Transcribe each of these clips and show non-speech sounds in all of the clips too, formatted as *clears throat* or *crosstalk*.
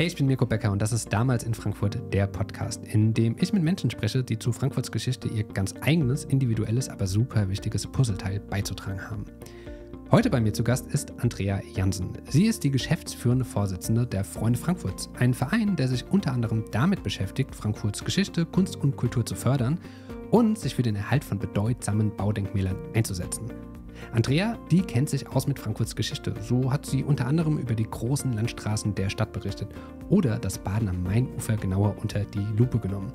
Hey, ich bin Mirko Becker und das ist damals in Frankfurt der Podcast, in dem ich mit Menschen spreche, die zu Frankfurts Geschichte ihr ganz eigenes, individuelles, aber super wichtiges Puzzleteil beizutragen haben. Heute bei mir zu Gast ist Andrea Jansen. Sie ist die geschäftsführende Vorsitzende der Freunde Frankfurts, ein Verein, der sich unter anderem damit beschäftigt, Frankfurts Geschichte, Kunst und Kultur zu fördern und sich für den Erhalt von bedeutsamen Baudenkmälern einzusetzen. Andrea, die kennt sich aus mit Frankfurts Geschichte. So hat sie unter anderem über die großen Landstraßen der Stadt berichtet oder das Baden am Mainufer genauer unter die Lupe genommen.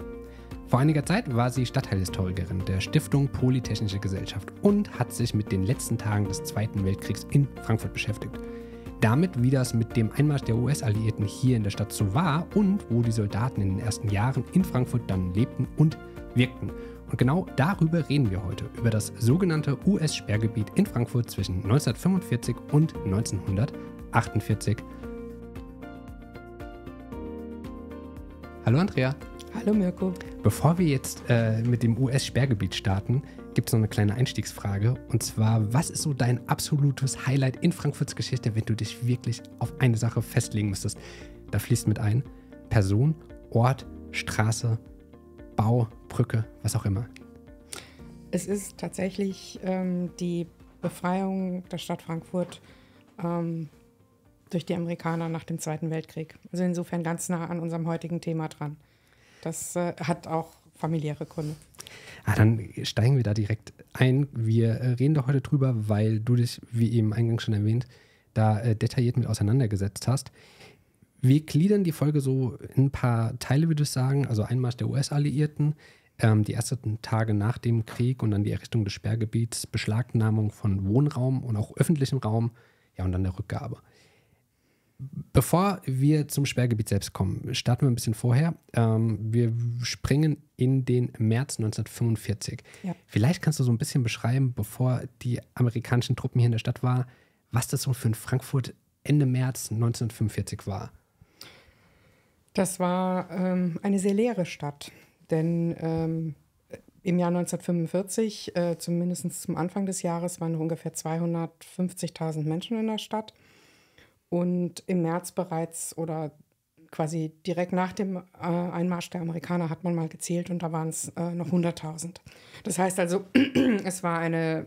Vor einiger Zeit war sie Stadtteilhistorikerin der Stiftung Polytechnische Gesellschaft und hat sich mit den letzten Tagen des Zweiten Weltkriegs in Frankfurt beschäftigt. Damit, wie das mit dem Einmarsch der US-Alliierten hier in der Stadt so war und wo die Soldaten in den ersten Jahren in Frankfurt dann lebten und wirkten und genau darüber reden wir heute, über das sogenannte US-Sperrgebiet in Frankfurt zwischen 1945 und 1948. Hallo Andrea. Hallo Mirko. Bevor wir jetzt äh, mit dem US-Sperrgebiet starten, gibt es noch eine kleine Einstiegsfrage. Und zwar, was ist so dein absolutes Highlight in Frankfurts Geschichte, wenn du dich wirklich auf eine Sache festlegen müsstest? Da fließt mit ein Person, Ort, Straße, Bau, Brücke, was auch immer? Es ist tatsächlich ähm, die Befreiung der Stadt Frankfurt ähm, durch die Amerikaner nach dem Zweiten Weltkrieg. Also insofern ganz nah an unserem heutigen Thema dran. Das äh, hat auch familiäre Gründe. Ah, dann steigen wir da direkt ein. Wir äh, reden da heute drüber, weil du dich, wie eben eingangs schon erwähnt, da äh, detailliert mit auseinandergesetzt hast. Wir gliedern die Folge so in ein paar Teile, würde ich sagen. Also einmal der US-Alliierten, ähm, die ersten Tage nach dem Krieg und dann die Errichtung des Sperrgebiets, Beschlagnahmung von Wohnraum und auch öffentlichem Raum, ja, und dann der Rückgabe. Bevor wir zum Sperrgebiet selbst kommen, starten wir ein bisschen vorher. Ähm, wir springen in den März 1945. Ja. Vielleicht kannst du so ein bisschen beschreiben, bevor die amerikanischen Truppen hier in der Stadt waren, was das so für ein Frankfurt Ende März 1945 war. Das war ähm, eine sehr leere Stadt, denn ähm, im Jahr 1945, äh, zumindest zum Anfang des Jahres, waren noch ungefähr 250.000 Menschen in der Stadt. Und im März bereits oder quasi direkt nach dem äh, Einmarsch der Amerikaner hat man mal gezählt und da waren es äh, noch 100.000. Das heißt also, *clears throat* es war eine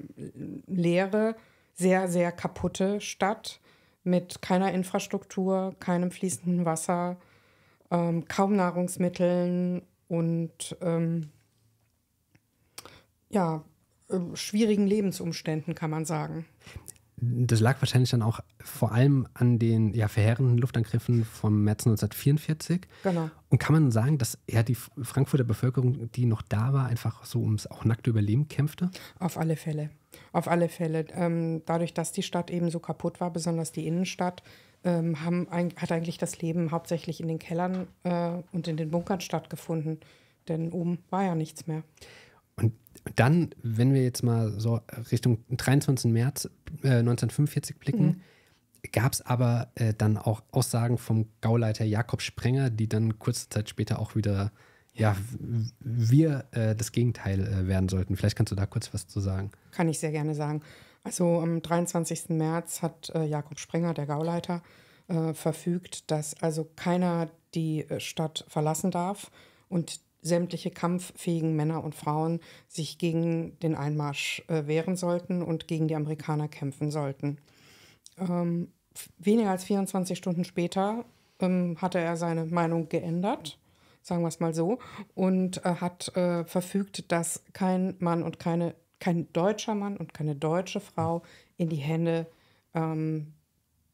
leere, sehr, sehr kaputte Stadt mit keiner Infrastruktur, keinem fließenden Wasser, ähm, kaum Nahrungsmitteln und ähm, ja, äh, schwierigen Lebensumständen, kann man sagen. Das lag wahrscheinlich dann auch vor allem an den ja, verheerenden Luftangriffen vom März 1944. Genau. Und kann man sagen, dass ja die Frankfurter Bevölkerung, die noch da war, einfach so ums auch nackte Überleben kämpfte? Auf alle Fälle. Auf alle Fälle. Ähm, dadurch, dass die Stadt eben so kaputt war, besonders die Innenstadt, ähm, haben, ein, hat eigentlich das Leben hauptsächlich in den Kellern äh, und in den Bunkern stattgefunden. Denn oben war ja nichts mehr. Und dann, wenn wir jetzt mal so Richtung 23. März äh, 1945 blicken, mhm. gab es aber äh, dann auch Aussagen vom Gauleiter Jakob Sprenger, die dann kurze Zeit später auch wieder ja, wir äh, das Gegenteil äh, werden sollten. Vielleicht kannst du da kurz was zu sagen. Kann ich sehr gerne sagen. Also am 23. März hat äh, Jakob Sprenger, der Gauleiter, äh, verfügt, dass also keiner die äh, Stadt verlassen darf und sämtliche kampffähigen Männer und Frauen sich gegen den Einmarsch äh, wehren sollten und gegen die Amerikaner kämpfen sollten. Ähm, weniger als 24 Stunden später ähm, hatte er seine Meinung geändert sagen wir es mal so, und äh, hat äh, verfügt, dass kein Mann und keine, kein deutscher Mann und keine deutsche Frau in die Hände ähm,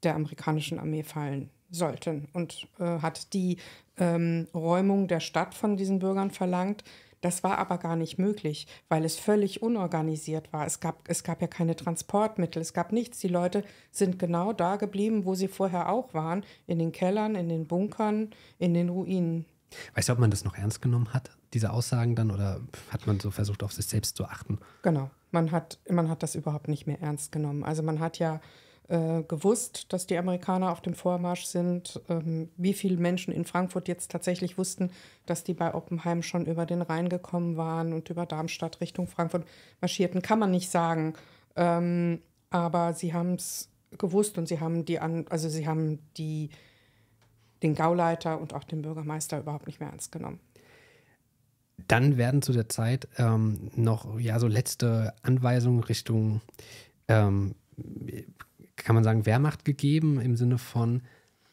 der amerikanischen Armee fallen sollten und äh, hat die ähm, Räumung der Stadt von diesen Bürgern verlangt. Das war aber gar nicht möglich, weil es völlig unorganisiert war. Es gab, es gab ja keine Transportmittel, es gab nichts. Die Leute sind genau da geblieben, wo sie vorher auch waren, in den Kellern, in den Bunkern, in den Ruinen. Weißt du, ob man das noch ernst genommen hat, diese Aussagen dann, oder hat man so versucht, auf sich selbst zu achten? Genau, man hat, man hat das überhaupt nicht mehr ernst genommen. Also man hat ja äh, gewusst, dass die Amerikaner auf dem Vormarsch sind, ähm, wie viele Menschen in Frankfurt jetzt tatsächlich wussten, dass die bei Oppenheim schon über den Rhein gekommen waren und über Darmstadt Richtung Frankfurt marschierten, kann man nicht sagen. Ähm, aber sie haben es gewusst und sie haben die, an, also sie haben die den Gauleiter und auch den Bürgermeister überhaupt nicht mehr ernst genommen. Dann werden zu der Zeit ähm, noch ja so letzte Anweisungen Richtung, ähm, kann man sagen, Wehrmacht gegeben im Sinne von,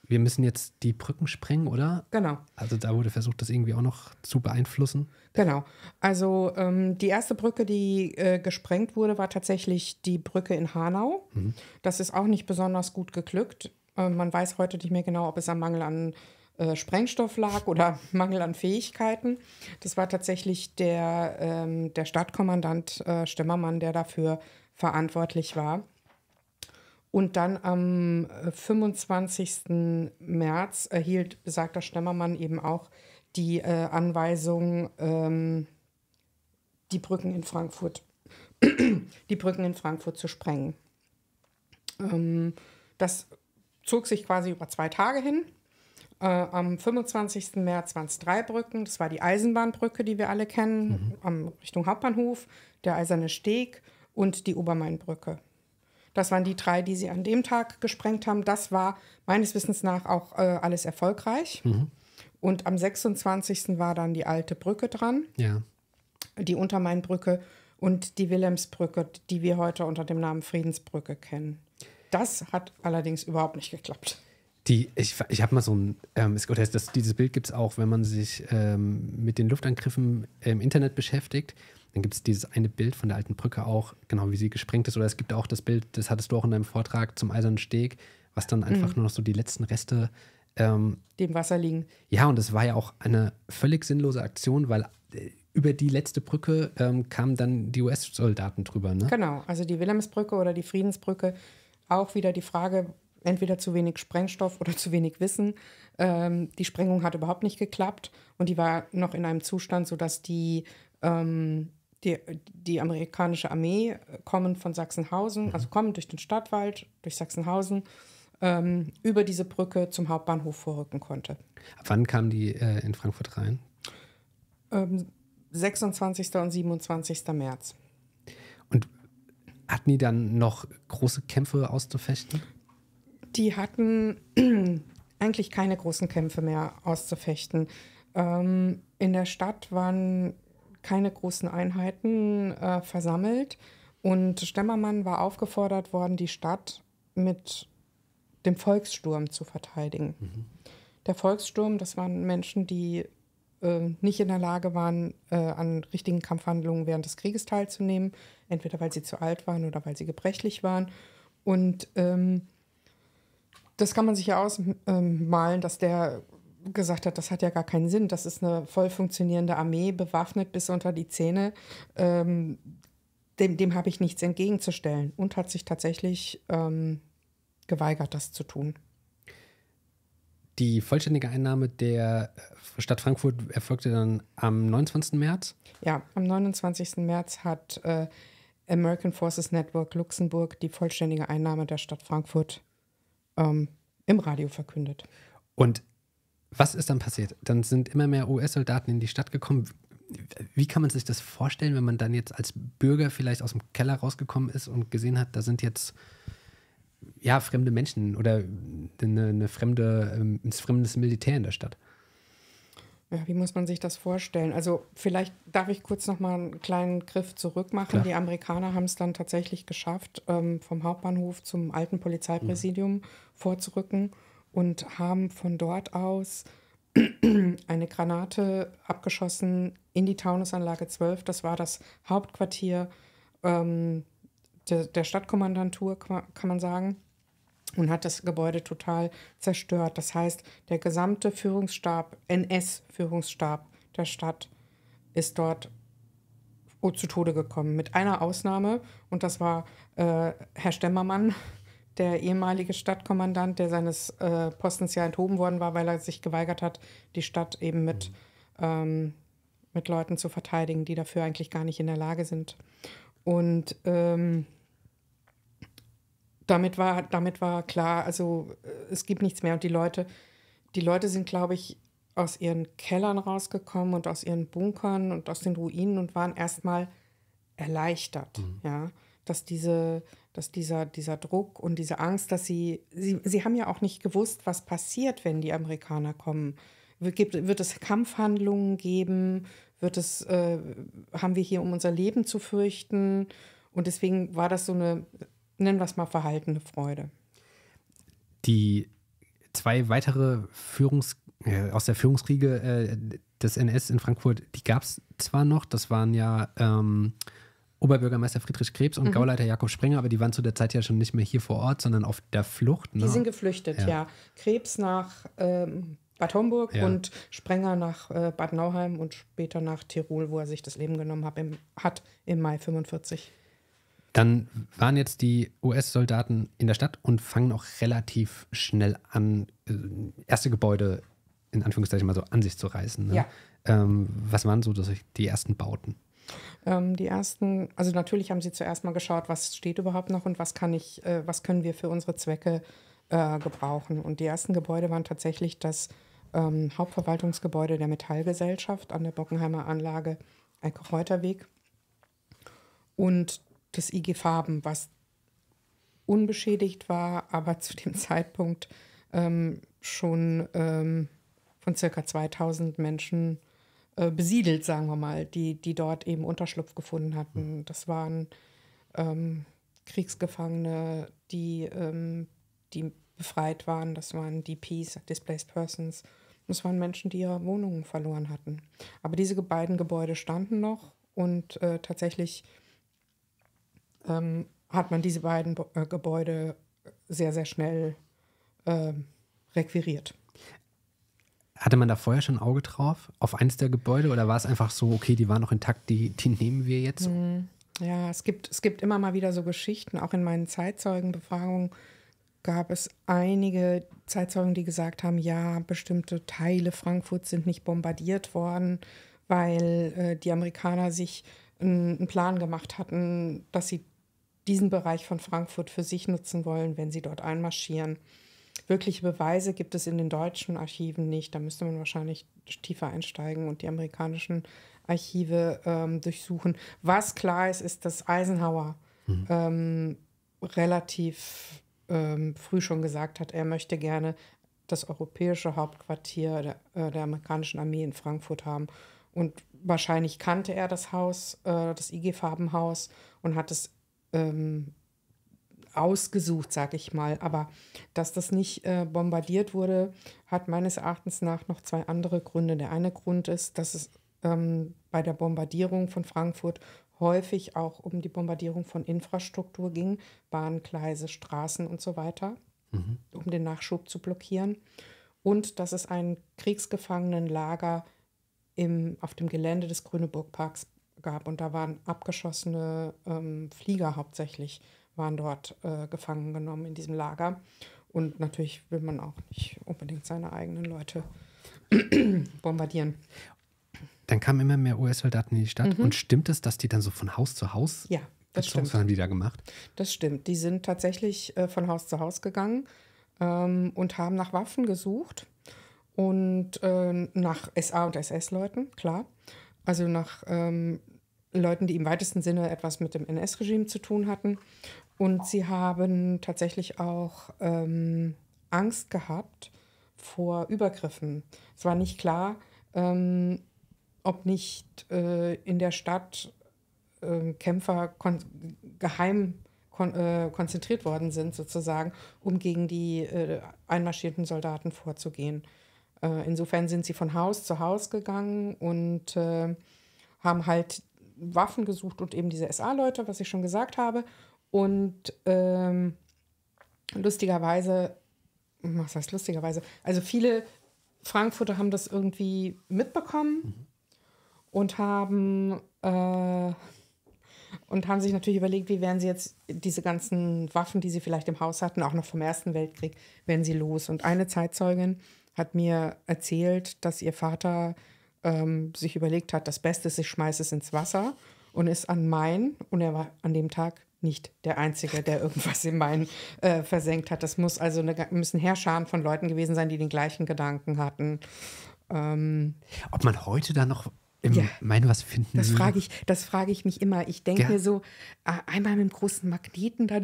wir müssen jetzt die Brücken sprengen, oder? Genau. Also da wurde versucht, das irgendwie auch noch zu beeinflussen. Genau. Also ähm, die erste Brücke, die äh, gesprengt wurde, war tatsächlich die Brücke in Hanau. Mhm. Das ist auch nicht besonders gut geglückt. Äh, man weiß heute nicht mehr genau, ob es am Mangel an äh, Sprengstoff lag oder *laughs* Mangel an Fähigkeiten. Das war tatsächlich der, ähm, der Stadtkommandant äh, Stemmermann, der dafür verantwortlich war. Und dann am 25. Äh, März erhielt besagter Stemmermann eben auch die äh, Anweisung, ähm, die Brücken in Frankfurt, *clears throat* die Brücken in Frankfurt zu sprengen. Ähm, das zog sich quasi über zwei Tage hin. Äh, am 25. März waren es drei Brücken. Das war die Eisenbahnbrücke, die wir alle kennen, mhm. am, Richtung Hauptbahnhof, der Eiserne Steg und die Obermainbrücke. Das waren die drei, die sie an dem Tag gesprengt haben. Das war meines Wissens nach auch äh, alles erfolgreich. Mhm. Und am 26. war dann die alte Brücke dran, ja. die Untermainbrücke und die Wilhelmsbrücke, die wir heute unter dem Namen Friedensbrücke kennen. Das hat allerdings überhaupt nicht geklappt. Die, ich ich habe mal so ein, ähm, es, das, das, dieses Bild gibt es auch, wenn man sich ähm, mit den Luftangriffen im Internet beschäftigt. Dann gibt es dieses eine Bild von der alten Brücke auch, genau wie sie gesprengt ist. Oder es gibt auch das Bild, das hattest du auch in deinem Vortrag zum Eisernen Steg, was dann einfach mhm. nur noch so die letzten Reste ähm, dem Wasser liegen. Ja, und das war ja auch eine völlig sinnlose Aktion, weil äh, über die letzte Brücke ähm, kamen dann die US-Soldaten drüber. Ne? Genau, also die Wilhelmsbrücke oder die Friedensbrücke auch wieder die Frage, entweder zu wenig Sprengstoff oder zu wenig Wissen. Ähm, die Sprengung hat überhaupt nicht geklappt und die war noch in einem Zustand, sodass die, ähm, die, die amerikanische Armee äh, kommen von Sachsenhausen, mhm. also kommen durch den Stadtwald, durch Sachsenhausen ähm, über diese Brücke zum Hauptbahnhof vorrücken konnte. wann kamen die äh, in Frankfurt rein? 26. Ähm, und 27. März. Und hatten die dann noch große Kämpfe auszufechten? Die hatten *clears throat* eigentlich keine großen Kämpfe mehr auszufechten. Ähm, in der Stadt waren keine großen Einheiten äh, versammelt und Stemmermann war aufgefordert worden, die Stadt mit dem Volkssturm zu verteidigen. Mhm. Der Volkssturm, das waren Menschen, die ähm, nicht in der Lage waren, äh, an richtigen Kampfhandlungen während des Krieges teilzunehmen, entweder weil sie zu alt waren oder weil sie gebrechlich waren. Und ähm, das kann man sich ja ausmalen, ähm, dass der gesagt hat, das hat ja gar keinen Sinn. Das ist eine voll funktionierende Armee, bewaffnet bis unter die Zähne. Ähm, dem, dem habe ich nichts entgegenzustellen und hat sich tatsächlich ähm, geweigert, das zu tun. Die vollständige Einnahme der äh, Stadt Frankfurt erfolgte dann am 29. März? Ja, am 29. März hat äh, American Forces Network Luxemburg die vollständige Einnahme der Stadt Frankfurt ähm, im Radio verkündet. Und was ist dann passiert? Dann sind immer mehr US-Soldaten in die Stadt gekommen. Wie kann man sich das vorstellen, wenn man dann jetzt als Bürger vielleicht aus dem Keller rausgekommen ist und gesehen hat, da sind jetzt ja, fremde Menschen oder eine, eine fremde, ein ähm, fremdes Militär in der Stadt. Ja, wie muss man sich das vorstellen? Also vielleicht darf ich kurz noch mal einen kleinen Griff zurück machen. Klar. Die Amerikaner haben es dann tatsächlich geschafft, ähm, vom Hauptbahnhof zum alten Polizeipräsidium mhm. vorzurücken und haben von dort aus *clears throat* eine Granate abgeschossen in die Taunusanlage 12. Das war das Hauptquartier ähm, der, der Stadtkommandantur, kann man sagen, und hat das Gebäude total zerstört. Das heißt, der gesamte Führungsstab, NS-Führungsstab der Stadt, ist dort oh, zu Tode gekommen, mit einer Ausnahme, und das war äh, Herr Stemmermann, der ehemalige Stadtkommandant, der seines äh, Postens ja enthoben worden war, weil er sich geweigert hat, die Stadt eben mit, ähm, mit Leuten zu verteidigen, die dafür eigentlich gar nicht in der Lage sind. Und ähm, damit war, damit war klar, also äh, es gibt nichts mehr. Und die Leute, die Leute sind, glaube ich, aus ihren Kellern rausgekommen und aus ihren Bunkern und aus den Ruinen und waren erstmal erleichtert, mhm. ja, dass diese, dass dieser, dieser Druck und diese Angst, dass sie, sie, sie haben ja auch nicht gewusst, was passiert, wenn die Amerikaner kommen. Gibt, wird es Kampfhandlungen geben? Wird es, äh, haben wir hier um unser Leben zu fürchten? Und deswegen war das so eine nennen wir es mal verhaltene Freude. Die zwei weitere Führungs äh, aus der Führungskriege äh, des NS in Frankfurt, die gab es zwar noch, das waren ja ähm, Oberbürgermeister Friedrich Krebs und mhm. Gauleiter Jakob Sprenger, aber die waren zu der Zeit ja schon nicht mehr hier vor Ort, sondern auf der Flucht. Ne? Die sind geflüchtet, ja. ja. Krebs nach ähm, Bad Homburg ja. und Sprenger nach äh, Bad Nauheim und später nach Tirol, wo er sich das Leben genommen hat im, hat, im Mai 1945. Dann waren jetzt die US-Soldaten in der Stadt und fangen auch relativ schnell an, äh, erste Gebäude in Anführungszeichen mal so an sich zu reißen. Ne? Ja. Ähm, was waren so die ersten Bauten? Ähm, die ersten, also natürlich haben sie zuerst mal geschaut, was steht überhaupt noch und was kann ich, äh, was können wir für unsere Zwecke äh, gebrauchen. Und die ersten Gebäude waren tatsächlich das ähm, Hauptverwaltungsgebäude der Metallgesellschaft an der Bockenheimer Anlage Eicke-Reuterweg. Und das IG Farben, was unbeschädigt war, aber zu dem Zeitpunkt ähm, schon ähm, von circa 2000 Menschen äh, besiedelt, sagen wir mal, die, die dort eben Unterschlupf gefunden hatten. Das waren ähm, Kriegsgefangene, die, ähm, die befreit waren, das waren DPs, Displaced Persons, das waren Menschen, die ihre Wohnungen verloren hatten. Aber diese beiden Gebäude standen noch und äh, tatsächlich ähm, hat man diese beiden Bo äh, Gebäude sehr, sehr schnell äh, requiriert. Hatte man da vorher schon ein Auge drauf auf eins der Gebäude oder war es einfach so, okay, die waren noch intakt, die, die nehmen wir jetzt? Mhm. Ja, es gibt, es gibt immer mal wieder so Geschichten, auch in meinen Zeitzeugenbefragungen gab es einige Zeitzeugen, die gesagt haben, ja, bestimmte Teile Frankfurts sind nicht bombardiert worden, weil äh, die Amerikaner sich einen Plan gemacht hatten, dass sie diesen Bereich von Frankfurt für sich nutzen wollen, wenn sie dort einmarschieren. Wirkliche Beweise gibt es in den deutschen Archiven nicht. Da müsste man wahrscheinlich tiefer einsteigen und die amerikanischen Archive ähm, durchsuchen. Was klar ist, ist, dass Eisenhower mhm. ähm, relativ ähm, früh schon gesagt hat, er möchte gerne das europäische Hauptquartier der, äh, der amerikanischen Armee in Frankfurt haben. Und wahrscheinlich kannte er das Haus, äh, das IG-Farbenhaus, und hat es ähm, ausgesucht, sage ich mal. Aber dass das nicht äh, bombardiert wurde, hat meines Erachtens nach noch zwei andere Gründe. Der eine Grund ist, dass es ähm, bei der Bombardierung von Frankfurt häufig auch um die Bombardierung von Infrastruktur ging, Bahngleise, Straßen und so weiter, mhm. um den Nachschub zu blockieren. Und dass es ein Kriegsgefangenenlager im, auf dem Gelände des Grüneburgparks gab. Und da waren abgeschossene ähm, Flieger hauptsächlich, waren dort äh, gefangen genommen in diesem Lager. Und natürlich will man auch nicht unbedingt seine eigenen Leute *clears throat* bombardieren. Dann kamen immer mehr US-Soldaten in die Stadt. Mhm. Und stimmt es, dass die dann so von Haus zu Haus ja, das stimmt. haben die da gemacht? Das stimmt. Die sind tatsächlich äh, von Haus zu Haus gegangen ähm, und haben nach Waffen gesucht und äh, nach SA und SS-Leuten, klar. Also nach ähm, Leuten, die im weitesten Sinne etwas mit dem NS-Regime zu tun hatten. Und sie haben tatsächlich auch ähm, Angst gehabt vor Übergriffen. Es war nicht klar, ähm, ob nicht äh, in der Stadt äh, Kämpfer kon geheim kon äh, konzentriert worden sind, sozusagen, um gegen die äh, einmarschierten Soldaten vorzugehen. Äh, insofern sind sie von Haus zu Haus gegangen und äh, haben halt Waffen gesucht und eben diese SA-Leute, was ich schon gesagt habe. Und ähm, lustigerweise, was heißt lustigerweise, also viele Frankfurter haben das irgendwie mitbekommen mhm. und haben äh, und haben sich natürlich überlegt, wie werden sie jetzt diese ganzen Waffen, die sie vielleicht im Haus hatten, auch noch vom Ersten Weltkrieg, werden sie los. Und eine Zeitzeugin hat mir erzählt, dass ihr Vater ähm, sich überlegt hat, das Beste ist, ich schmeiße es ins Wasser und ist an Main und er war an dem Tag nicht der Einzige, der irgendwas im Main äh, versenkt hat. Das muss also eine, müssen Herrscharen von Leuten gewesen sein, die den gleichen Gedanken hatten. Ähm, Ob man heute da noch im ja, Main was finden das frage ich, Das frage ich mich immer. Ich denke ja. mir so, ah, einmal mit dem großen Magneten da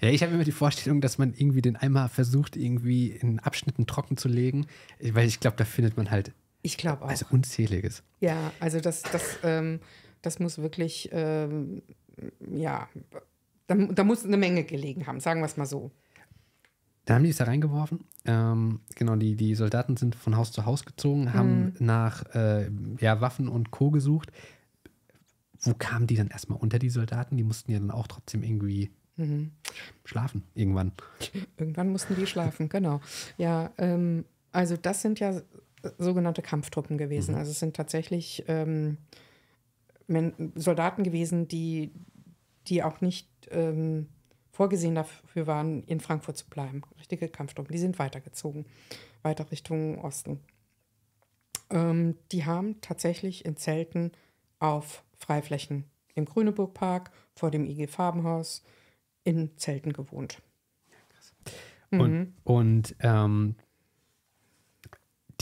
Ja, ich habe immer die Vorstellung, dass man irgendwie den Eimer versucht, irgendwie in Abschnitten trocken zu legen, weil ich glaube, da findet man halt ich glaube auch. Also unzähliges. Ja, also das, das, ähm, das muss wirklich, ähm, ja, da, da, muss eine Menge gelegen haben, sagen wir es mal so. Da haben die es da reingeworfen. Ähm, genau, die, die Soldaten sind von Haus zu Haus gezogen, haben mhm. nach äh, ja, Waffen und Co. gesucht. Wo kamen die dann erstmal unter die Soldaten? Die mussten ja dann auch trotzdem irgendwie mhm. schlafen, irgendwann. Irgendwann mussten die schlafen, genau. Ja, ähm, also das sind ja sogenannte Kampftruppen gewesen. Mhm. Also es sind tatsächlich ähm, Soldaten gewesen, die, die auch nicht ähm, vorgesehen dafür waren, in Frankfurt zu bleiben. Richtige Kampftruppen. Die sind weitergezogen, weiter Richtung Osten. Ähm, die haben tatsächlich in Zelten auf Freiflächen im Grüneburgpark, vor dem IG Farbenhaus, in Zelten gewohnt. Mhm. Und, und ähm,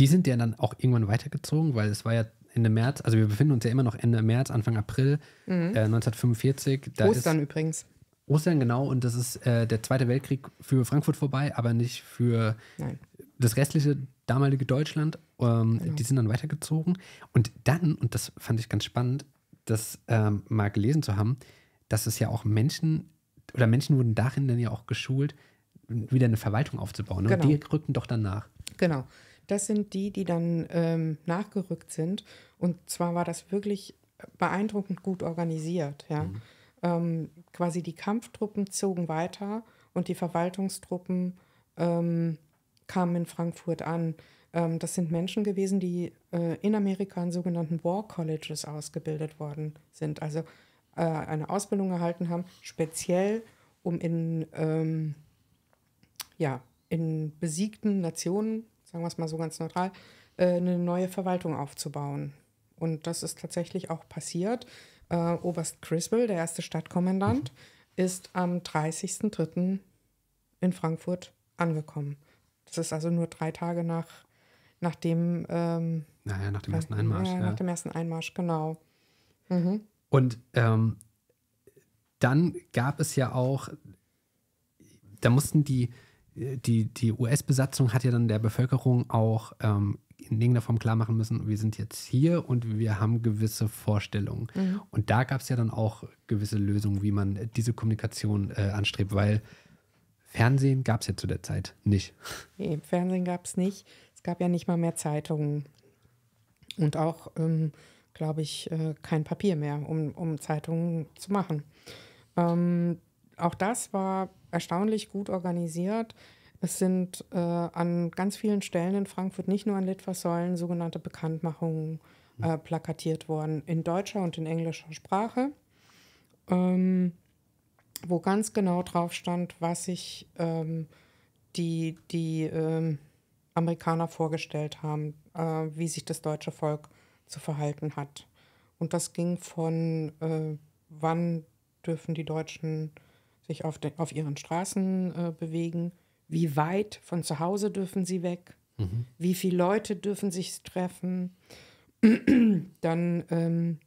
die sind ja dann auch irgendwann weitergezogen, weil es war ja Ende März, also wir befinden uns ja immer noch Ende März, Anfang April mhm. äh, 1945. Da Ostern ist, übrigens. Ostern, genau, und das ist äh, der Zweite Weltkrieg für Frankfurt vorbei, aber nicht für Nein. das restliche damalige Deutschland. Ähm, genau. Die sind dann weitergezogen. Und dann, und das fand ich ganz spannend, das ähm, mal gelesen zu haben, dass es ja auch Menschen, oder Menschen wurden darin dann ja auch geschult, wieder eine Verwaltung aufzubauen. Ne? Genau. Und die rückten doch danach. Genau. Das sind die, die dann ähm, nachgerückt sind. Und zwar war das wirklich beeindruckend gut organisiert. Ja? Mhm. Ähm, quasi die Kampftruppen zogen weiter und die Verwaltungstruppen ähm, kamen in Frankfurt an. Ähm, das sind Menschen gewesen, die äh, in Amerika in sogenannten War Colleges ausgebildet worden sind, also äh, eine Ausbildung erhalten haben, speziell um in, ähm, ja, in besiegten Nationen sagen wir es mal so ganz neutral, äh, eine neue Verwaltung aufzubauen. Und das ist tatsächlich auch passiert. Äh, Oberst Criswell, der erste Stadtkommandant, mhm. ist am 30.03. in Frankfurt angekommen. Das ist also nur drei Tage nach, nach dem... Ähm, naja, nach dem ersten Einmarsch. Ja, ja. Nach dem ersten Einmarsch, genau. Mhm. Und ähm, dann gab es ja auch, da mussten die die, die US-Besatzung hat ja dann der Bevölkerung auch ähm, in irgendeiner Form klar machen müssen, wir sind jetzt hier und wir haben gewisse Vorstellungen. Mhm. Und da gab es ja dann auch gewisse Lösungen, wie man diese Kommunikation äh, anstrebt, weil Fernsehen gab es ja zu der Zeit nicht. Nee, Fernsehen gab es nicht. Es gab ja nicht mal mehr Zeitungen und auch, ähm, glaube ich, äh, kein Papier mehr, um, um Zeitungen zu machen. Ähm, auch das war erstaunlich gut organisiert. Es sind äh, an ganz vielen Stellen in Frankfurt, nicht nur an Litfaßsäulen, sogenannte Bekanntmachungen äh, plakatiert worden, in deutscher und in englischer Sprache, ähm, wo ganz genau drauf stand, was sich ähm, die, die ähm, Amerikaner vorgestellt haben, äh, wie sich das deutsche Volk zu verhalten hat. Und das ging von, äh, wann dürfen die Deutschen sich auf, den, auf ihren Straßen äh, bewegen? Wie weit von zu Hause dürfen sie weg? Mhm. Wie viele Leute dürfen sich treffen? *clears throat* Dann ähm,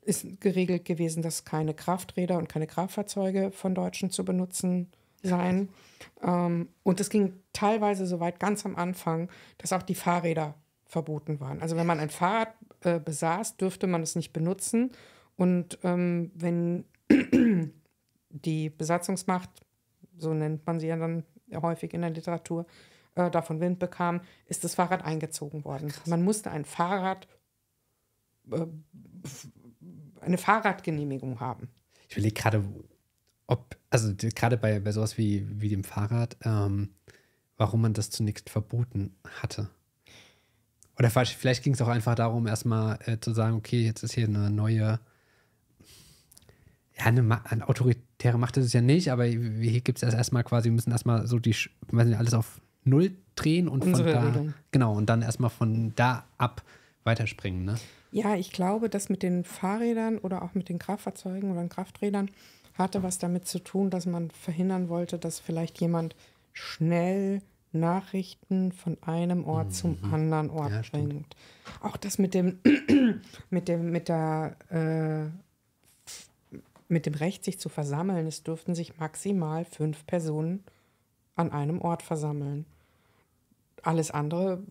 ist geregelt gewesen, dass keine Krafträder und keine Kraftfahrzeuge von Deutschen zu benutzen seien. *laughs* Ähm, und es ging teilweise so weit ganz am Anfang, dass auch die Fahrräder verboten waren. Also wenn man ein Fahrrad äh, besaß, dürfte man es nicht benutzen. Und ähm, wenn die Besatzungsmacht, so nennt man sie ja dann häufig in der Literatur, äh, davon Wind bekam, ist das Fahrrad eingezogen worden. Krass. Man musste ein Fahrrad, äh, eine Fahrradgenehmigung haben. Ich überlege gerade, ob, also gerade bei, bei sowas wie, wie dem Fahrrad, ähm, warum man das zunächst verboten hatte. Oder vielleicht ging es auch einfach darum, erstmal äh, zu sagen, okay, jetzt ist hier eine neue, ja, eine, eine Autorität Tere macht es ja nicht, aber hier gibt es erst erstmal quasi, wir müssen erstmal so die, weiß nicht, alles auf Null drehen und Unsere von da, Regelung. genau, und dann erstmal von da ab weiterspringen, ne? Ja, ich glaube, dass mit den Fahrrädern oder auch mit den Kraftfahrzeugen oder den Krafträdern hatte was damit zu tun, dass man verhindern wollte, dass vielleicht jemand schnell Nachrichten von einem Ort mhm. zum anderen Ort ja, bringt. Stimmt. Auch das mit dem *clears throat* mit dem mit der äh, mit dem Recht, sich zu versammeln, es dürften sich maximal fünf Personen an einem Ort versammeln. Alles andere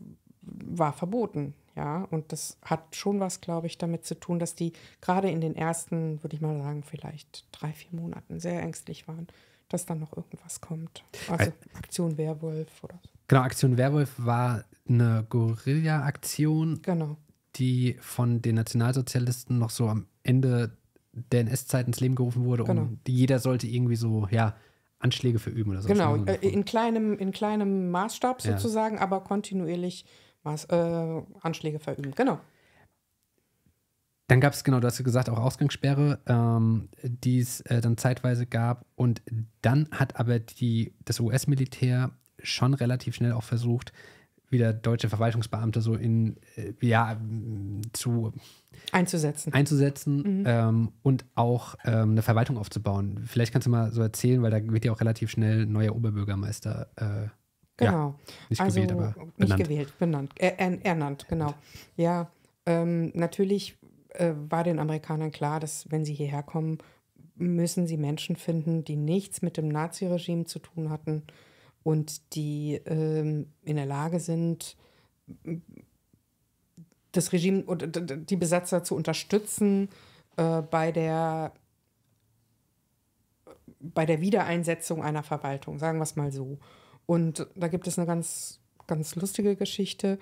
war verboten, ja. Und das hat schon was, glaube ich, damit zu tun, dass die gerade in den ersten, würde ich mal sagen, vielleicht drei, vier Monaten sehr ängstlich waren, dass dann noch irgendwas kommt. Also Aktion Werwolf oder so. Genau, Aktion Werwolf war eine Guerilla-Aktion, genau. die von den Nationalsozialisten noch so am Ende der NS-Zeit ins Leben gerufen wurde genau. und jeder sollte irgendwie so, ja, Anschläge verüben oder so. Genau, äh, in, kleinem, in kleinem Maßstab ja. sozusagen, aber kontinuierlich Maß, äh, Anschläge verüben. Genau. Dann gab es, genau, du hast ja gesagt, auch Ausgangssperre, ähm, die es äh, dann zeitweise gab. Und dann hat aber die, das US-Militär schon relativ schnell auch versucht, wieder deutsche Verwaltungsbeamte so in, äh, ja, zu einzusetzen. Einzusetzen mhm. ähm, und auch ähm, eine Verwaltung aufzubauen. Vielleicht kannst du mal so erzählen, weil da wird ja auch relativ schnell neuer Oberbürgermeister. Äh, genau. Ja, nicht also, gewählt, aber benannt. Nicht gewählt, benannt. Er, er, ernannt, genau. Ja, ähm, natürlich äh, war den Amerikanern klar, dass wenn sie hierher kommen, müssen sie Menschen finden, die nichts mit dem Naziregime zu tun hatten und die ähm, in der Lage sind, das Regime oder die Besatzer zu unterstützen äh, bei der bei der Wiedereinsetzung einer Verwaltung, sagen wir es mal so. Und da gibt es eine ganz, ganz lustige Geschichte.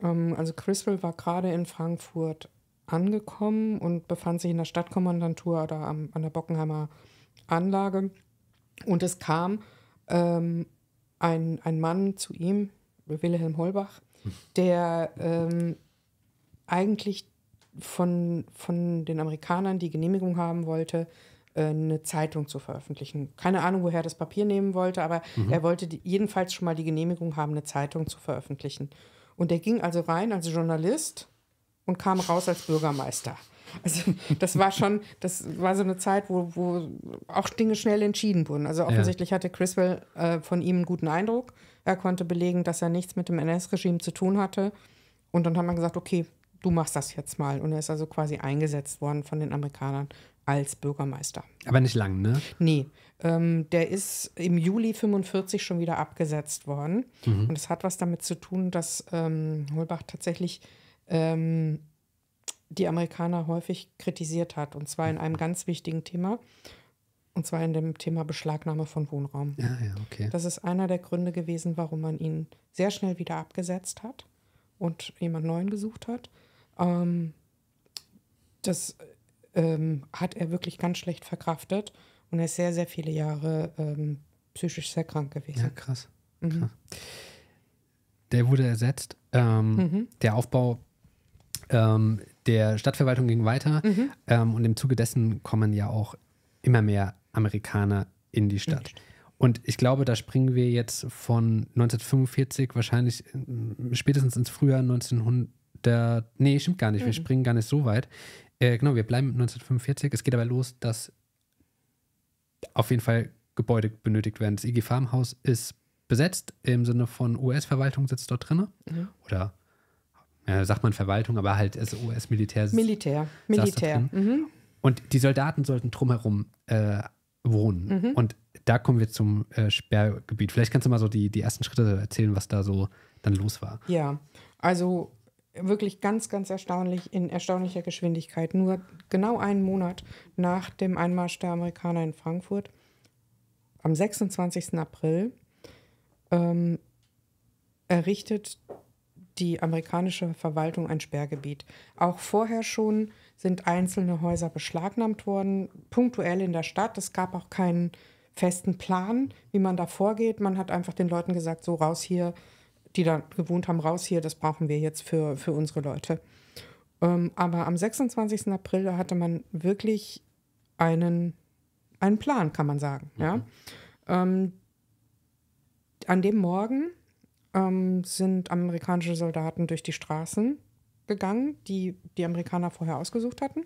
Ähm, also Criswell war gerade in Frankfurt angekommen und befand sich in der Stadtkommandantur oder am, an der Bockenheimer Anlage. Und es kam ähm, ein, ein Mann zu ihm, Wilhelm Holbach, der ähm, eigentlich von, von den Amerikanern die Genehmigung haben wollte, äh, eine Zeitung zu veröffentlichen. Keine Ahnung, woher er das Papier nehmen wollte, aber mhm. er wollte die, jedenfalls schon mal die Genehmigung haben, eine Zeitung zu veröffentlichen. Und er ging also rein als Journalist und kam raus als Bürgermeister. Also das war schon, das war so eine Zeit, wo, wo auch Dinge schnell entschieden wurden. Also offensichtlich ja. hatte Criswell äh, von ihm einen guten Eindruck. Er konnte belegen, dass er nichts mit dem NS-Regime zu tun hatte. Und dann haben wir gesagt, okay, du machst das jetzt mal. Und er ist also quasi eingesetzt worden von den Amerikanern als Bürgermeister. Aber nicht lang, ne? Nee. Ähm, der ist im Juli 45 schon wieder abgesetzt worden. Mhm. Und es hat was damit zu tun, dass ähm, Holbach tatsächlich ähm, die Amerikaner häufig kritisiert hat, und zwar in einem ganz wichtigen Thema, und zwar in dem Thema Beschlagnahme von Wohnraum. Ja, ja, okay. Das ist einer der Gründe gewesen, warum man ihn sehr schnell wieder abgesetzt hat und jemand Neuen gesucht hat. Ähm, das ähm, hat er wirklich ganz schlecht verkraftet und er ist sehr, sehr viele Jahre ähm, psychisch sehr krank gewesen. Ja, krass. Mhm. krass. Der wurde ersetzt. Ähm, mhm. Der Aufbau ähm, der Stadtverwaltung ging weiter mhm. ähm, und im Zuge dessen kommen ja auch immer mehr Amerikaner in die Stadt. Mhm. Und ich glaube, da springen wir jetzt von 1945 wahrscheinlich äh, spätestens ins Frühjahr 1900. Nee, stimmt gar nicht. Mhm. Wir springen gar nicht so weit. Äh, genau, wir bleiben 1945. Es geht aber los, dass auf jeden Fall Gebäude benötigt werden. Das IG Farmhaus ist besetzt im Sinne von US-Verwaltung sitzt dort drin. Mhm. Oder ja, äh, sagt man Verwaltung, aber halt US-Militär. Militär, Militär. Mhm. Und die Soldaten sollten drumherum äh, wohnen. Mhm. Und da kommen wir zum äh, Sperrgebiet. Vielleicht kannst du mal so die, die ersten Schritte erzählen, was da so dann los war. Ja, also wirklich ganz, ganz erstaunlich, in erstaunlicher Geschwindigkeit. Nur genau einen Monat nach dem Einmarsch der Amerikaner in Frankfurt, am 26. April, ähm, errichtet die amerikanische Verwaltung ein Sperrgebiet. Auch vorher schon sind einzelne Häuser beschlagnahmt worden, punktuell in der Stadt. Es gab auch keinen festen Plan, wie man da vorgeht. Man hat einfach den Leuten gesagt, so raus hier, die da gewohnt haben, raus hier, das brauchen wir jetzt für, für unsere Leute. Ähm, aber am 26. April hatte man wirklich einen, einen Plan, kann man sagen. Mhm. Ja? Ähm, an dem Morgen ähm, sind amerikanische Soldaten durch die Straßen gegangen, die die Amerikaner vorher ausgesucht hatten,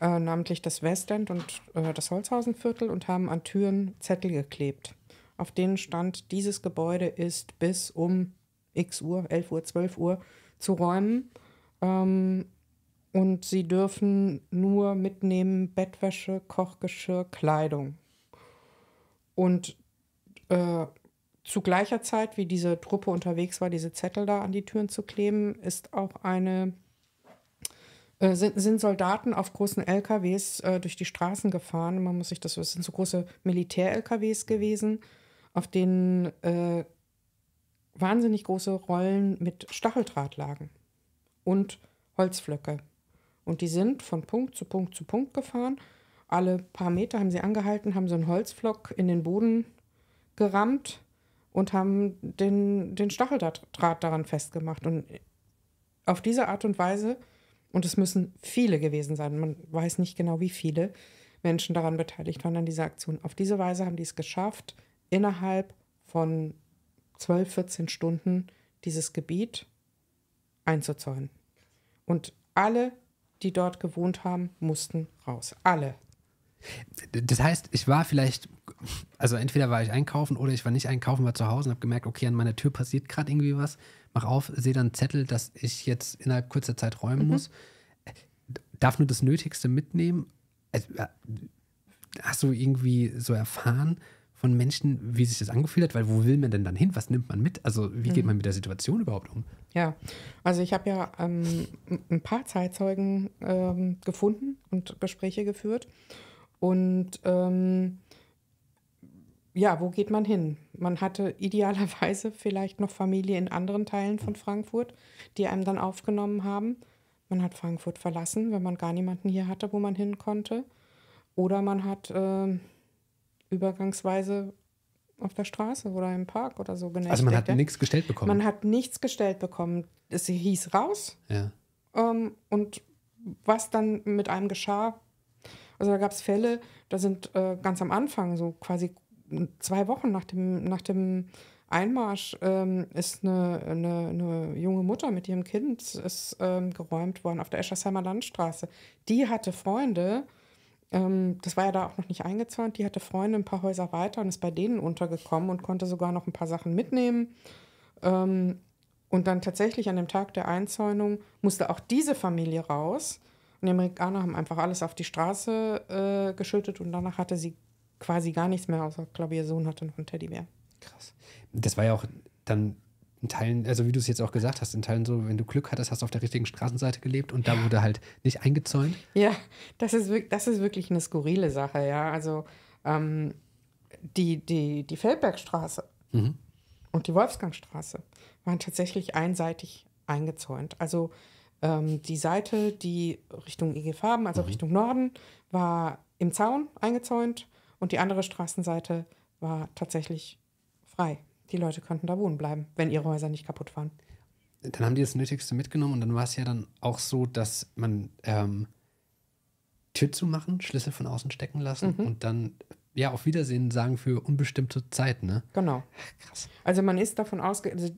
äh, namentlich das Westend und äh, das Holzhausenviertel und haben an Türen Zettel geklebt. Auf denen stand, dieses Gebäude ist bis um x Uhr, 11 Uhr, 12 Uhr zu räumen. Ähm, und sie dürfen nur mitnehmen Bettwäsche, Kochgeschirr, Kleidung. Und äh, zu gleicher Zeit, wie diese Truppe unterwegs war, diese Zettel da an die Türen zu kleben, ist auch eine äh, sind, sind Soldaten auf großen LKWs äh, durch die Straßen gefahren. Man muss sich das, es sind so große Militär-LKWs gewesen, auf denen äh, wahnsinnig große Rollen mit Stacheldraht lagen und Holzflöcke. Und die sind von Punkt zu Punkt zu Punkt gefahren. Alle paar Meter haben sie angehalten, haben so einen Holzflock in den Boden gerammt und haben den, den Stacheldraht daran festgemacht. Und auf diese Art und Weise, und es müssen viele gewesen sein, man weiß nicht genau wie viele Menschen daran beteiligt waren an dieser Aktion, auf diese Weise haben die es geschafft, innerhalb von 12, 14 Stunden dieses Gebiet einzuzäunen. Und alle, die dort gewohnt haben, mussten raus. Alle. Das heißt, ich war vielleicht also entweder war ich einkaufen oder ich war nicht einkaufen, war zu Hause und habe gemerkt, okay, an meiner Tür passiert gerade irgendwie was. Mach auf, sehe dann einen Zettel, dass ich jetzt innerhalb kurzer Zeit räumen mhm. muss. Darf nur das Nötigste mitnehmen. Äh, hast du irgendwie so erfahren von Menschen, wie sich das angefühlt hat? Weil wo will man denn dann hin? Was nimmt man mit? Also wie mhm. geht man mit der Situation überhaupt um? Ja, also ich habe ja ähm, ein paar Zeitzeugen ähm, gefunden und Gespräche geführt. Und ähm, ja, wo geht man hin? Man hatte idealerweise *laughs* vielleicht noch Familie in anderen Teilen von Frankfurt, die einem dann aufgenommen haben. Man hat Frankfurt verlassen, wenn man gar niemanden hier hatte, wo man hin konnte. Oder man hat äh, übergangsweise auf der Straße oder im Park oder so genäht. Also man hat nichts gestellt bekommen. Man hat nichts gestellt bekommen. Es hieß raus. Ja. Ähm, und was dann mit einem geschah, also da gab es Fälle, da sind äh, ganz am Anfang so quasi zwei Wochen nach dem, nach dem Einmarsch ähm, ist eine, eine, eine, junge Mutter mit ihrem Kind ist, ähm, geräumt worden auf der Eschersheimer Landstraße. Die hatte Freunde, ähm, das war ja da auch noch nicht eingezäunt, die hatte Freunde ein paar Häuser weiter und ist bei denen untergekommen und konnte sogar noch ein paar Sachen mitnehmen. Ähm, und dann tatsächlich an dem Tag der Einzäunung musste auch diese Familie raus. Und die Amerikaner haben einfach alles auf die Straße äh, geschüttet und danach hatte sie quasi gar nichts mehr, außer Klavier Sohn hatte noch einen Teddybär. Krass. Das war ja auch dann in Teilen, also wie du es jetzt auch gesagt hast, in Teilen so, wenn du Glück hattest, hast du auf der richtigen Straßenseite gelebt und da ja. wurde halt nicht eingezäunt. Ja, das ist, das ist wirklich eine skurrile Sache, ja. Also ähm, die, die, die Feldbergstraße mhm. und die Wolfsgangstraße waren tatsächlich einseitig eingezäunt. Also ähm, die Seite, die Richtung IG e Farben, also mhm. Richtung Norden, war im Zaun eingezäunt und die andere Straßenseite war tatsächlich frei. Die Leute konnten da wohnen bleiben, wenn ihre Häuser nicht kaputt waren. Dann haben die das Nötigste mitgenommen und dann war es ja dann auch so, dass man ähm, Tür zu machen, Schlüssel von außen stecken lassen mhm. und dann ja auf Wiedersehen sagen für unbestimmte Zeit, ne? Genau. Krass. Also man ist davon ausgegangen, also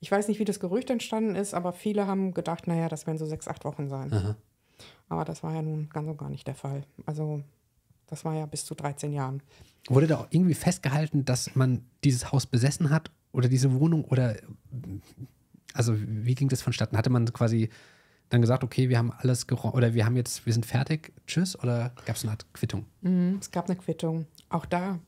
ich weiß nicht, wie das Gerücht entstanden ist, aber viele haben gedacht, naja, das werden so sechs, acht Wochen sein. Aha. Aber das war ja nun ganz und gar nicht der Fall. Also das war ja bis zu 13 Jahren. Wurde da auch irgendwie festgehalten, dass man dieses Haus besessen hat oder diese Wohnung oder also wie ging das vonstatten? Hatte man quasi dann gesagt, okay, wir haben alles geräumt oder wir haben jetzt, wir sind fertig, tschüss oder gab es eine Art Quittung? Mhm, es gab eine Quittung. Auch da,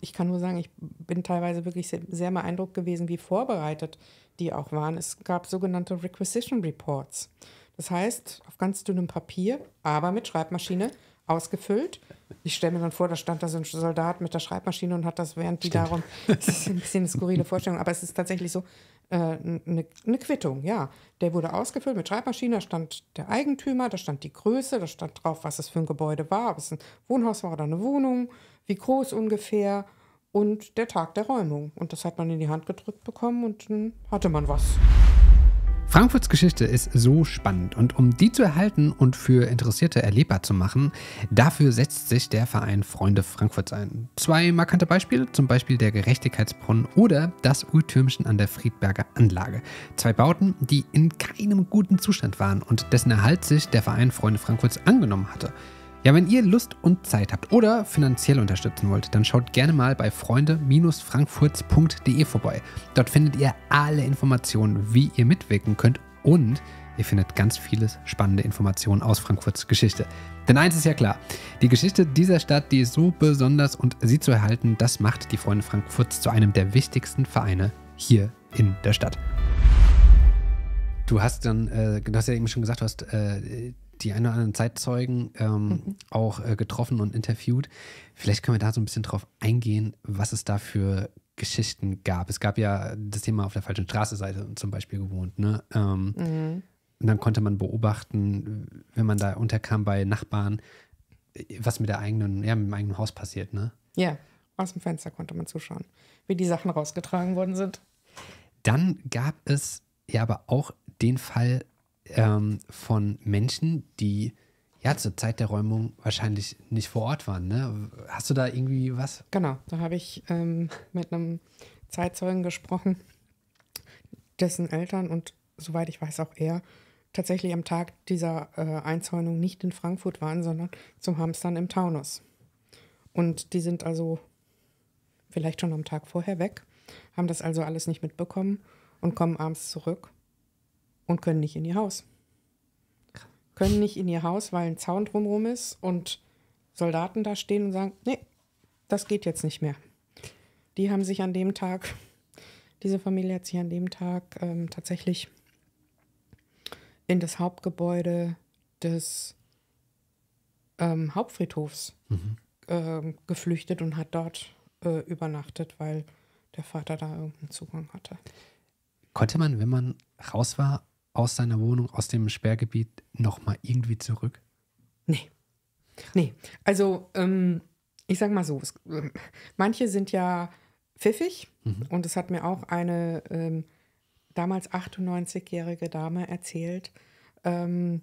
ich kann nur sagen, ich bin teilweise wirklich sehr, sehr beeindruckt gewesen, wie vorbereitet die auch waren. Es gab sogenannte Requisition Reports. Das heißt, auf ganz dünnem Papier, aber mit Schreibmaschine ausgefüllt. Ich stelle mir dann vor, da stand da so ein Soldat mit der Schreibmaschine und hat das, während die Stimmt. darum. *laughs* Das ist ein bisschen eine skurrile Vorstellung, aber es ist tatsächlich so eine äh, ne, ne Quittung, ja. Der wurde ausgefüllt mit Schreibmaschine, da stand der Eigentümer, da stand die Größe, da stand drauf, was es für ein Gebäude war, ob es ein Wohnhaus war oder eine Wohnung, wie groß ungefähr und der Tag der Räumung. Und das hat man in die Hand gedrückt bekommen und dann hatte man was. Frankfurts Geschichte ist so spannend und um die zu erhalten und für Interessierte erlebbar zu machen, dafür setzt sich der Verein Freunde Frankfurts ein. Zwei markante Beispiele, zum Beispiel der Gerechtigkeitsbrunnen oder das Uhrtürmchen an der Friedberger Anlage. Zwei Bauten, die in keinem guten Zustand waren und dessen Erhalt sich der Verein Freunde Frankfurts angenommen hatte. Ja, wenn ihr Lust und Zeit habt oder finanziell unterstützen wollt, dann schaut gerne mal bei freunde-frankfurts.de vorbei. Dort findet ihr alle Informationen, wie ihr mitwirken könnt und ihr findet ganz viele spannende Informationen aus Frankfurts Geschichte. Denn eins ist ja klar, die Geschichte dieser Stadt, die ist so besonders und sie zu erhalten, das macht die Freunde Frankfurts zu einem der wichtigsten Vereine hier in der Stadt. Du hast dann, äh, du hast ja eben schon gesagt, du hast äh, die ein oder anderen Zeitzeugen ähm, mhm. auch äh, getroffen und interviewt. Vielleicht können wir da so ein bisschen drauf eingehen, was es da für Geschichten gab. Es gab ja das Thema auf der falschen Straßenseite zum Beispiel gewohnt. Ne? Ähm, mhm. Und dann konnte man beobachten, wenn man da unterkam bei Nachbarn, was mit der eigenen, ja, mit dem eigenen Haus passiert, ne? Ja, aus dem Fenster konnte man zuschauen, wie die Sachen rausgetragen worden sind. Dann gab es ja aber auch den Fall, ähm, von Menschen, die ja zur Zeit der Räumung wahrscheinlich nicht vor Ort waren. Ne? Hast du da irgendwie was? Genau, da habe ich ähm, mit einem Zeitzeugen gesprochen, dessen Eltern und soweit ich weiß auch er tatsächlich am Tag dieser äh, Einzäunung nicht in Frankfurt waren, sondern zum Hamstern im Taunus. Und die sind also vielleicht schon am Tag vorher weg, haben das also alles nicht mitbekommen und kommen abends zurück und können nicht in ihr Haus. Können nicht in ihr Haus, weil ein Zaun drumherum ist und Soldaten da stehen und sagen, nee, das geht jetzt nicht mehr. Die haben sich an dem Tag, diese Familie hat sich an dem Tag ähm, tatsächlich in das Hauptgebäude des ähm, Hauptfriedhofs mhm. ähm, geflüchtet und hat dort äh, übernachtet, weil der Vater da irgendeinen Zugang hatte. Konnte man, wenn man raus war, aus seiner Wohnung, aus dem Sperrgebiet nochmal irgendwie zurück? Nee. Nee. Also, ähm, ich sag mal so, es, äh, manche sind ja pfiffig mhm. und es hat mir auch eine ähm, damals 98-jährige Dame erzählt. Ähm,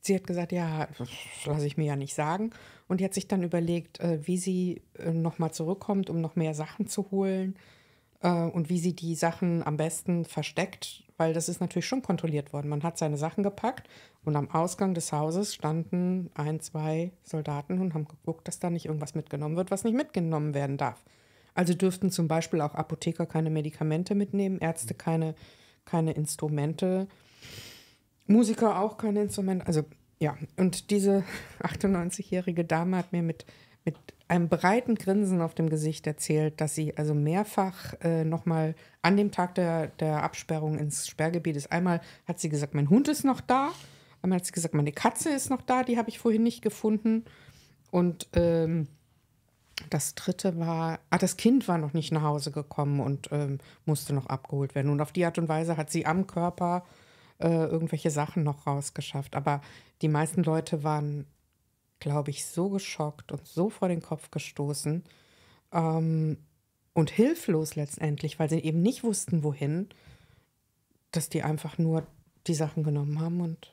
sie hat gesagt, ja, das lasse ich mir ja nicht sagen. Und die hat sich dann überlegt, äh, wie sie äh, nochmal zurückkommt, um noch mehr Sachen zu holen äh, und wie sie die Sachen am besten versteckt, weil das ist natürlich schon kontrolliert worden. Man hat seine Sachen gepackt und am Ausgang des Hauses standen ein, zwei Soldaten und haben geguckt, dass da nicht irgendwas mitgenommen wird, was nicht mitgenommen werden darf. Also dürften zum Beispiel auch Apotheker keine Medikamente mitnehmen, Ärzte keine, keine Instrumente, Musiker auch keine Instrumente. Also ja, und diese 98-jährige *laughs* Dame hat mir mit, mit einem breiten Grinsen auf dem Gesicht erzählt, dass sie also mehrfach äh, nochmal an dem Tag der, der Absperrung ins Sperrgebiet ist. Einmal hat sie gesagt, mein Hund ist noch da. Einmal hat sie gesagt, meine Katze ist noch da, die habe ich vorhin nicht gefunden. Und ähm, das dritte war, ah, das Kind war noch nicht nach Hause gekommen und ähm, musste noch abgeholt werden. Und auf die Art und Weise hat sie am Körper äh, irgendwelche Sachen noch rausgeschafft. Aber die meisten Leute waren glaube ich, so geschockt und so vor den Kopf gestoßen ähm, und hilflos letztendlich, weil sie eben nicht wussten, wohin, dass die einfach nur die Sachen genommen haben und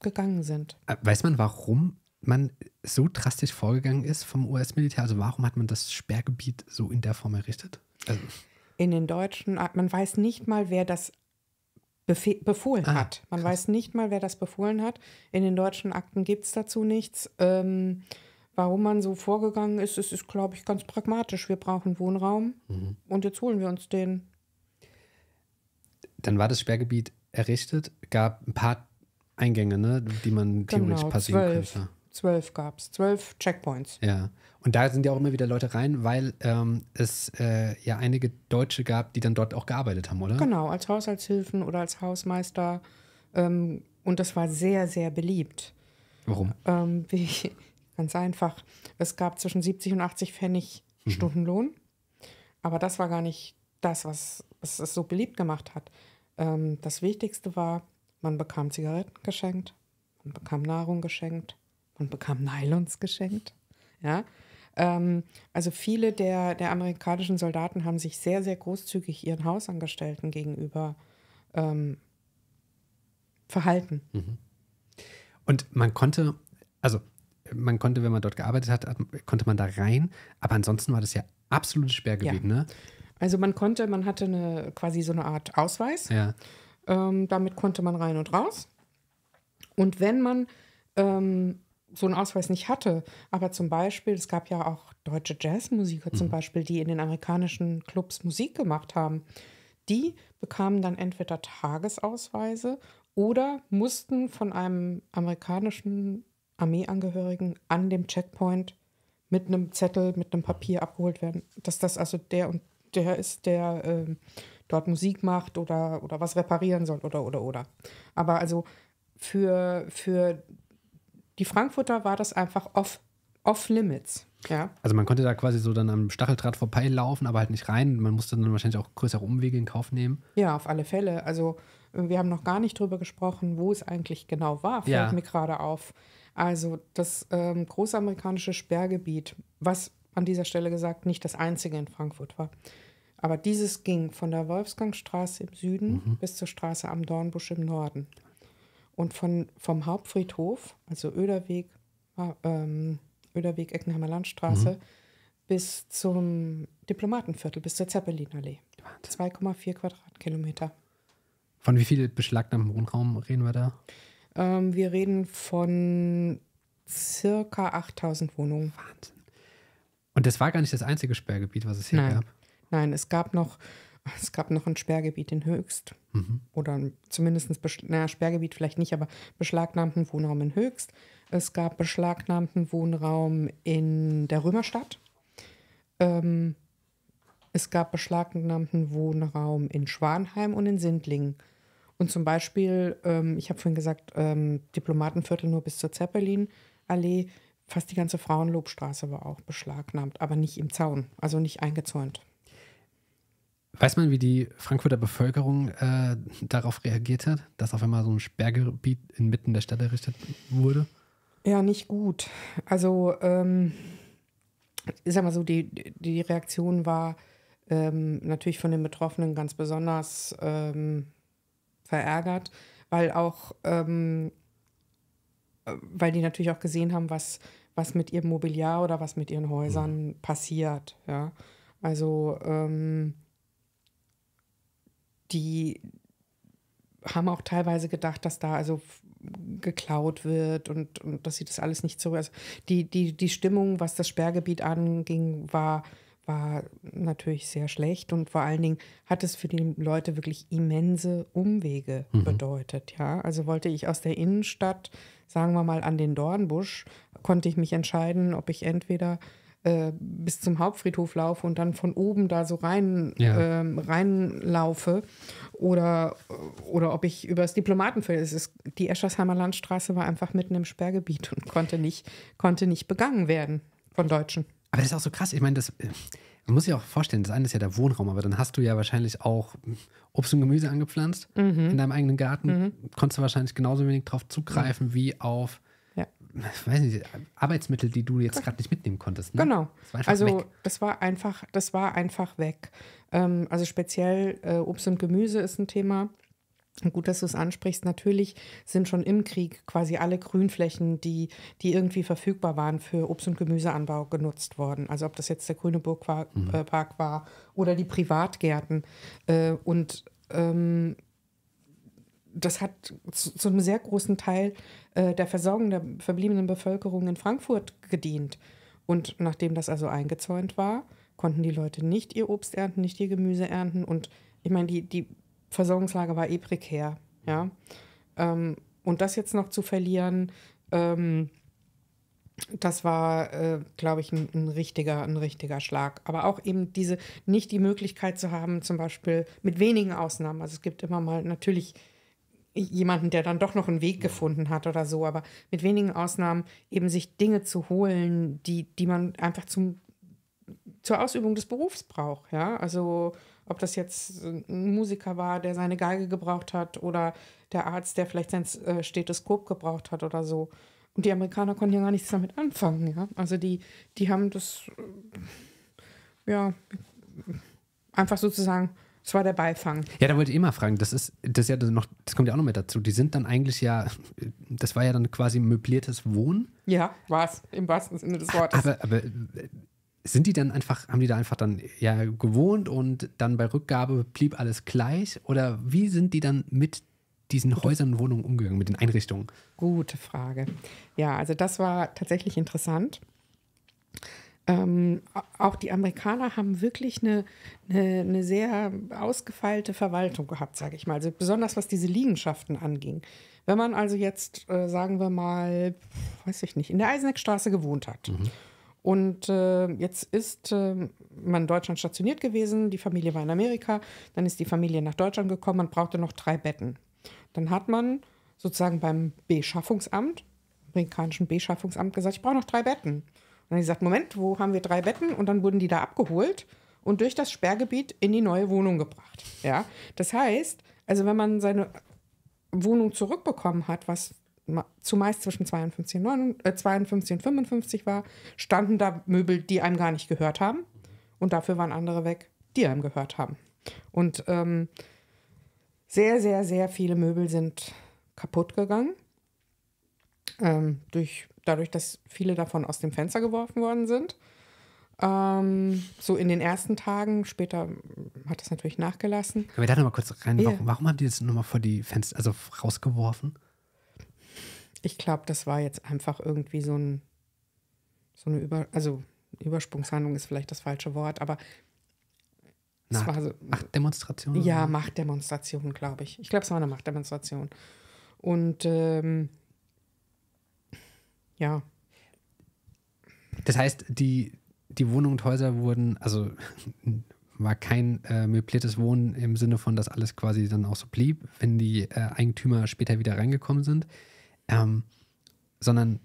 gegangen sind. Äh, weiß man, warum man so drastisch vorgegangen ist vom US-Militär? Also warum hat man das Sperrgebiet so in der Form errichtet? Also in den deutschen, ah, man weiß nicht mal, wer das befohlen ah, hat. Man krass. weiß nicht mal, wer das befohlen hat. In den deutschen Akten gibt es dazu nichts. Ähm, warum man so vorgegangen ist, es ist, glaube ich, ganz pragmatisch. Wir brauchen Wohnraum mhm. und jetzt holen wir uns den. Dann war das Sperrgebiet errichtet, gab ein paar Eingänge, ne, die man genau, theoretisch passieren 12. könnte zwölf gab es, zwölf Checkpoints. Ja. Und da sind ja auch immer wieder Leute rein, weil ähm, es äh, ja einige Deutsche gab, die dann dort auch gearbeitet haben, oder? Genau, als Haushaltshilfen oder als Hausmeister. Ähm, und das war sehr, sehr beliebt. Warum? Ähm, *laughs* wie, ganz einfach. Es gab zwischen 70 und 80 Pfennig mhm. Stundenlohn. Aber das war gar nicht das, was es, es so beliebt gemacht hat. Ähm, das Wichtigste war, man bekam Zigaretten geschenkt, man bekam Nahrung geschenkt, und bekam Nylons geschenkt. Ja. Ähm, also viele der, der amerikanischen Soldaten haben sich sehr, sehr großzügig ihren Hausangestellten gegenüber ähm, verhalten. Mhm. Und man konnte, also man konnte, wenn man dort gearbeitet hat, konnte man da rein, aber ansonsten war das ja absolutes Sperrgebiet, ja. ne? Also man konnte, man hatte eine quasi so eine Art Ausweis. Ja. Ähm, damit konnte man rein und raus. Und wenn man ähm, so einen Ausweis nicht hatte. Aber zum Beispiel, es gab ja auch deutsche Jazzmusiker mhm. zum Beispiel, die in den amerikanischen Clubs Musik gemacht haben. Die bekamen dann entweder Tagesausweise oder mussten von einem amerikanischen Armeeangehörigen an dem Checkpoint mit einem Zettel, mit einem Papier abgeholt werden. Dass das also der und der ist, der äh, dort Musik macht oder, oder was reparieren soll oder oder oder. Aber also für, für die Frankfurter war das einfach off, off limits. Ja. Also man konnte da quasi so dann am Stacheldraht vorbeilaufen, aber halt nicht rein. Man musste dann wahrscheinlich auch größere Umwege in Kauf nehmen. Ja, auf alle Fälle. Also äh, wir haben noch gar nicht drüber gesprochen, wo es eigentlich genau war, fällt ja. mir gerade auf. Also das ähm, großamerikanische Sperrgebiet, was an dieser Stelle gesagt nicht das einzige in Frankfurt war. Aber dieses ging von der Wolfgangstraße im Süden mhm. bis zur Straße am Dornbusch im Norden. Und von, vom Hauptfriedhof, also Öderweg, ah, ähm, Öderweg, Eckenheimer Landstraße, mhm. bis zum Diplomatenviertel, bis zur Zeppelinallee. 2,4 Quadratkilometer. Von wie viel beschlagnahmten Wohnraum reden wir da? Ähm, wir reden von circa 8000 Wohnungen. Wahnsinn. Und das war gar nicht das einzige Sperrgebiet, was es hier Nein. gab? Nein, es gab noch es gab noch ein Sperrgebiet in Höchst. Mhm. Oder zumindest, naja, Sperrgebiet vielleicht nicht, aber beschlagnahmten Wohnraum in Höchst. Es gab beschlagnahmten Wohnraum in der Römerstadt. Ähm, es gab beschlagnahmten Wohnraum in Schwanheim und in Sindlingen. Und zum Beispiel, ähm, ich habe vorhin gesagt, ähm, Diplomatenviertel nur bis zur Zeppelin-Allee. Fast die ganze Frauenlobstraße war auch beschlagnahmt, aber nicht im Zaun, also nicht eingezäunt. Weiß man, wie die Frankfurter Bevölkerung äh, darauf reagiert hat, dass auf einmal so ein Sperrgebiet inmitten der Stadt errichtet wurde? Ja, nicht gut. Also, ähm, ich sag mal so, die, die Reaktion war ähm, natürlich von den Betroffenen ganz besonders ähm, verärgert, weil auch, ähm, weil die natürlich auch gesehen haben, was, was mit ihrem Mobiliar oder was mit ihren Häusern mhm. passiert. Ja. Also ähm, die haben auch teilweise gedacht, dass da also geklaut wird und, und dass sie das alles nicht zurück. Also die, die, die Stimmung, was das Sperrgebiet anging, war, war natürlich sehr schlecht und vor allen Dingen hat es für die Leute wirklich immense Umwege mhm. bedeutet. Ja, also wollte ich aus der Innenstadt, sagen wir mal, an den Dornbusch, konnte ich mich entscheiden, ob ich entweder äh, bis zum Hauptfriedhof laufe und dann von oben da so rein ja. ähm, reinlaufe oder oder ob ich übers Diplomatenfeld es ist die Eschersheimer Landstraße war einfach mitten im Sperrgebiet und konnte nicht konnte nicht begangen werden von Deutschen. Aber das ist auch so krass. Ich meine, das äh, man muss sich auch vorstellen, das eine ist ja der Wohnraum, aber dann hast du ja wahrscheinlich auch Obst und Gemüse angepflanzt mhm. in deinem eigenen Garten. Mhm. Konntest du wahrscheinlich genauso wenig darauf zugreifen mhm. wie auf weiß nicht, Arbeitsmittel, die du jetzt gerade nicht mitnehmen konntest. Ne? Genau. Das also weg. das war einfach, das war einfach weg. Ähm, also speziell äh, Obst und Gemüse ist ein Thema. Gut, dass du es ansprichst. Natürlich sind schon im Krieg quasi alle Grünflächen, die, die irgendwie verfügbar waren, für Obst- und Gemüseanbau genutzt worden. Also ob das jetzt der Grüneburg war, mhm. äh, war oder die Privatgärten. Äh, und ähm, das hat zu, zu, einem sehr großen Teil äh, der Versorgung der verbliebenen Bevölkerung in Frankfurt gedient. Und nachdem das also eingezäunt war, konnten die Leute nicht ihr Obst ernten, nicht ihr Gemüse ernten. Und ich meine, die, die Versorgungslage war eh prekär. Ja? Ähm, und das jetzt noch zu verlieren, ähm, das war, äh, glaube ich, ein, ein, richtiger, ein richtiger Schlag. Aber auch eben diese, nicht die Möglichkeit zu haben, zum Beispiel mit wenigen Ausnahmen. Also es gibt immer mal natürlich jemanden, der dann doch noch einen Weg gefunden hat oder so, aber mit wenigen Ausnahmen eben sich Dinge zu holen, die, die man einfach zum, zur Ausübung des Berufs braucht, ja. Also ob das jetzt ein Musiker war, der seine Geige gebraucht hat oder der Arzt, der vielleicht sein äh, Stethoskop gebraucht hat oder so. Und die Amerikaner konnten ja gar nichts damit anfangen, ja. Also die, die haben das äh, ja einfach sozusagen das war der Beifang. Ja, da wollte ich immer fragen. Das ist, das ist ja noch, das kommt ja auch noch mit dazu. Die sind dann eigentlich ja, das war ja dann quasi möbliertes Wohnen. Ja, war es im wahrsten Sinne des Wortes. Aber, aber sind die dann einfach, haben die da einfach dann ja gewohnt und dann bei Rückgabe blieb alles gleich? Oder wie sind die dann mit diesen Häusern und Wohnungen umgegangen, mit den Einrichtungen? Gute Frage. Ja, also das war tatsächlich interessant. Ähm, auch die Amerikaner haben wirklich eine, eine, eine sehr ausgefeilte Verwaltung gehabt, sage ich mal. Also besonders was diese Liegenschaften anging. Wenn man also jetzt, äh, sagen wir mal, weiß ich nicht, in der Eiseneckstraße gewohnt hat. Mhm. Und äh, jetzt ist äh, man in Deutschland stationiert gewesen, die Familie war in Amerika, dann ist die Familie nach Deutschland gekommen, man brauchte noch drei Betten. Dann hat man sozusagen beim Beschaffungsamt, amerikanischen Beschaffungsamt, gesagt, ich brauche noch drei Betten dann habe ich gesagt, Moment, wo haben wir drei Betten? Und dann wurden die da abgeholt und durch das Sperrgebiet in die neue Wohnung gebracht. Ja, das heißt, also wenn man seine Wohnung zurückbekommen hat, was zumeist zwischen 52 und, 9, äh, 52 und 55 war, standen da Möbel, die einem gar nicht gehört haben. Und dafür waren andere weg, die einem gehört haben. Und ähm, sehr, sehr, sehr viele Möbel sind kaputt gegangen. Ähm, durch dadurch, dass viele davon aus dem Fenster geworfen worden sind. Ähm, so in den ersten Tagen, später hat das natürlich nachgelassen. Können wir da nochmal kurz rein? Warum, warum haben die das nochmal vor die Fenster, also rausgeworfen? Ich glaube, das war jetzt einfach irgendwie so ein, so eine Über, also Übersprungshandlung ist vielleicht das falsche Wort, aber es war so. Machtdemonstration? Ja, Machtdemonstration, glaube ich. Ich glaube, es war eine Machtdemonstration. Und ähm, ja. Das heißt, die, die Wohnungen und Häuser wurden, also *laughs* war kein äh, möbliertes Wohnen im Sinne von, dass alles quasi dann auch so blieb, wenn die äh, Eigentümer später wieder reingekommen sind, ähm, sondern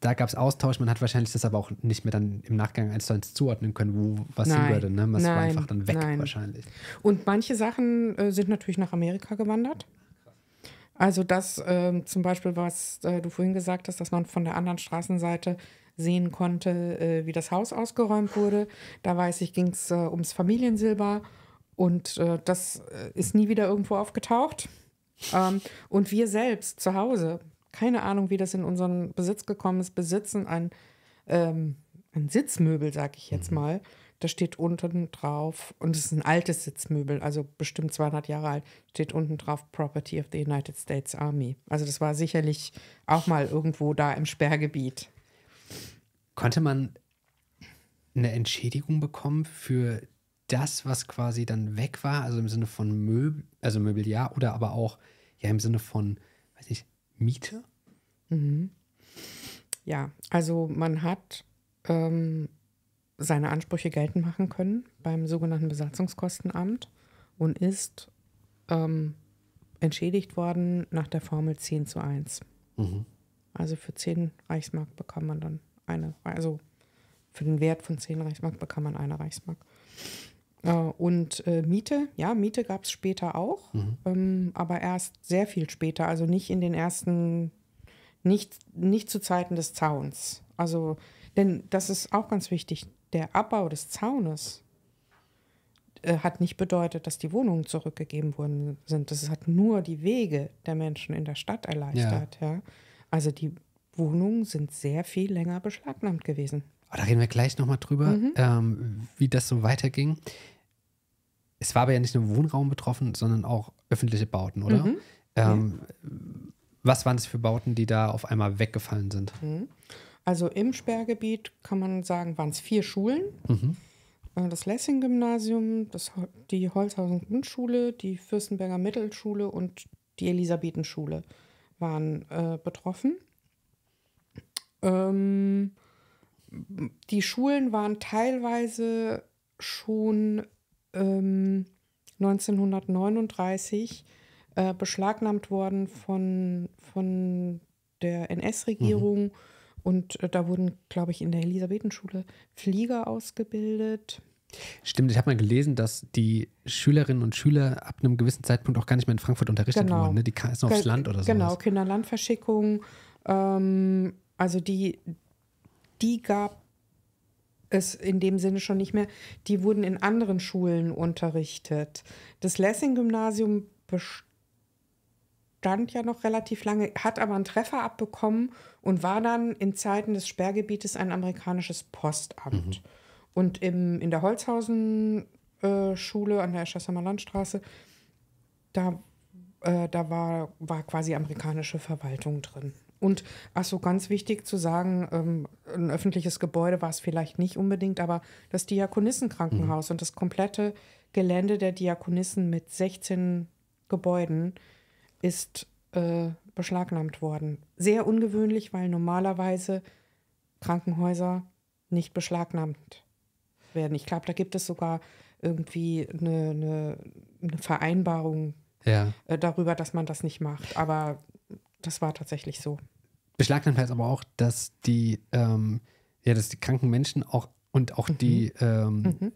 da gab es Austausch. Man hat wahrscheinlich das aber auch nicht mehr dann im Nachgang eins zu eins zuordnen können, wo was nein, hingehörte. Ne? Das nein, war einfach dann weg nein. wahrscheinlich. Und manche Sachen äh, sind natürlich nach Amerika gewandert. Also das äh, zum Beispiel, was äh, du vorhin gesagt hast, dass man von der anderen Straßenseite sehen konnte, äh, wie das Haus ausgeräumt wurde. Da weiß ich, ging es äh, ums Familiensilber und äh, das äh, ist nie wieder irgendwo aufgetaucht. Ähm, und wir selbst zu Hause, keine Ahnung, wie das in unseren Besitz gekommen ist, besitzen ein, ähm, ein Sitzmöbel, sag ich jetzt mhm. mal. Da steht unten drauf, und es ist ein altes Sitzmöbel, also bestimmt 200 Jahre alt, steht unten drauf Property of the United States Army. Also das war sicherlich auch mal irgendwo da im Sperrgebiet. Konnte man eine Entschädigung bekommen für das, was quasi dann weg war, also im Sinne von Möbel, also Möbeljahr oder aber auch ja im Sinne von, weiß nicht, Miete? Mhm. Ja, also man hat ähm, seine Ansprüche geltend machen können beim sogenannten Besatzungskostenamt und ist ähm, entschädigt worden nach der Formel 10 zu 1. Mhm. Also für 10 Reichsmark bekam man dann eine, also für den Wert von 10 Reichsmark bekam man eine Reichsmark. Äh, und äh, Miete, ja, Miete gab es später auch, mhm. ähm, aber erst sehr viel später, also nicht in den ersten, nicht, nicht zu Zeiten des Zauns. Also, denn das ist auch ganz wichtig, der Abbau des Zaunes äh, hat nicht bedeutet, dass die Wohnungen zurückgegeben worden sind. Das hat nur die Wege der Menschen in der Stadt erleichtert. Ja. ja. Also die Wohnungen sind sehr viel länger beschlagnahmt gewesen. Aber ah, da reden wir gleich nochmal drüber, mhm. ähm, wie das so weiterging. Es war aber ja nicht nur Wohnraum betroffen, sondern auch öffentliche Bauten, oder? Mhm. Ähm, ja. Was waren es für Bauten, die da auf einmal weggefallen sind? Mhm. Also im Sperrgebiet kann man sagen, waren es vier Schulen. Mhm. Äh, das Lessing-Gymnasium, die Holzhausen Grundschule, die Fürstenberger Mittelschule und die Elisabethenschule waren äh, betroffen. Ähm, die Schulen waren teilweise schon ähm, 1939 äh, beschlagnahmt worden von, von der NS-Regierung. Mhm und äh, da wurden, glaube ich, in der Elisabethenschule Flieger ausgebildet. Stimmt, ich habe mal gelesen, dass die Schülerinnen und Schüler ab einem gewissen Zeitpunkt auch gar nicht mehr in Frankfurt unterrichtet genau. wurden. Ne? Die kamen aufs Land oder so. Genau, Kinderlandverschickung. Ähm, also die, die gab es in dem Sinne schon nicht mehr. Die wurden in anderen Schulen unterrichtet. Das Lessing-Gymnasium bestand stand ja noch relativ lange, hat aber einen Treffer abbekommen und war dann in Zeiten des Sperrgebietes ein amerikanisches Postamt. Mhm. Und im, in der Holzhausen-Schule äh, an der Schassamer Landstraße, da, äh, da war, war quasi amerikanische Verwaltung drin. Und ach so, ganz wichtig zu sagen, ähm, ein öffentliches Gebäude war es vielleicht nicht unbedingt, aber das Diakonissenkrankenhaus mhm. und das komplette Gelände der Diakonissen mit 16 Gebäuden ist äh, beschlagnahmt worden. Sehr ungewöhnlich, weil normalerweise Krankenhäuser nicht beschlagnahmt werden. Ich glaube, da gibt es sogar irgendwie eine, eine, eine Vereinbarung ja. äh, darüber, dass man das nicht macht. Aber das war tatsächlich so. Beschlagnahmt heißt aber auch, dass die, ähm, ja, dass die kranken Menschen auch und auch mhm. die ähm, mhm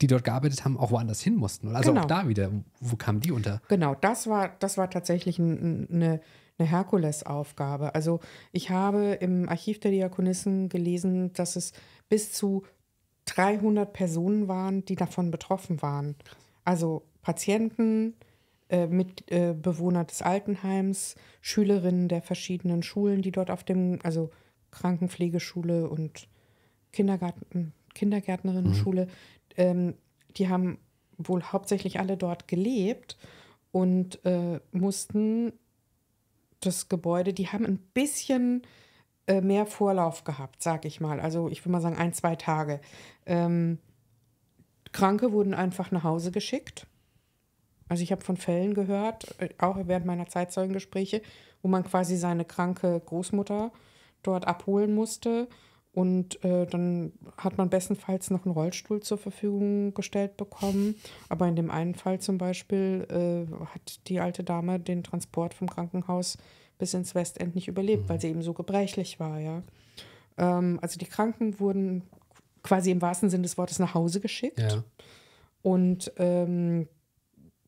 die dort gearbeitet haben, auch woanders hin mussten. Also genau. auch da wieder, wo kamen die unter? Genau, das war, das war tatsächlich eine, eine Herkulesaufgabe. Also ich habe im Archiv der Diakonissen gelesen, dass es bis zu 300 Personen waren, die davon betroffen waren. Also Patienten, äh, Mitbewohner äh, des Altenheims, Schülerinnen der verschiedenen Schulen, die dort auf dem, also Krankenpflegeschule und Kindergarten, Kindergärtnerinnen-Schule, mhm ähm, die haben wohl hauptsächlich alle dort gelebt und äh, mussten das Gebäude, die haben ein bisschen äh, mehr Vorlauf gehabt, sag ich mal. Also ich würde mal sagen, ein, zwei Tage. Ähm, Kranke wurden einfach nach Hause geschickt. Also ich habe von Fällen gehört, äh, auch während meiner Zeitzeugengespräche, wo man quasi seine kranke Großmutter dort abholen musste und äh, dann hat man bestenfalls noch einen Rollstuhl zur Verfügung gestellt bekommen. Aber in dem einen Fall zum Beispiel äh, hat die alte Dame den Transport vom Krankenhaus bis ins Westend nicht überlebt, mhm. weil sie eben so gebrechlich war, ja. Ähm, also die Kranken wurden quasi im wahrsten Sinne des Wortes nach Hause geschickt. Ja. Und ähm,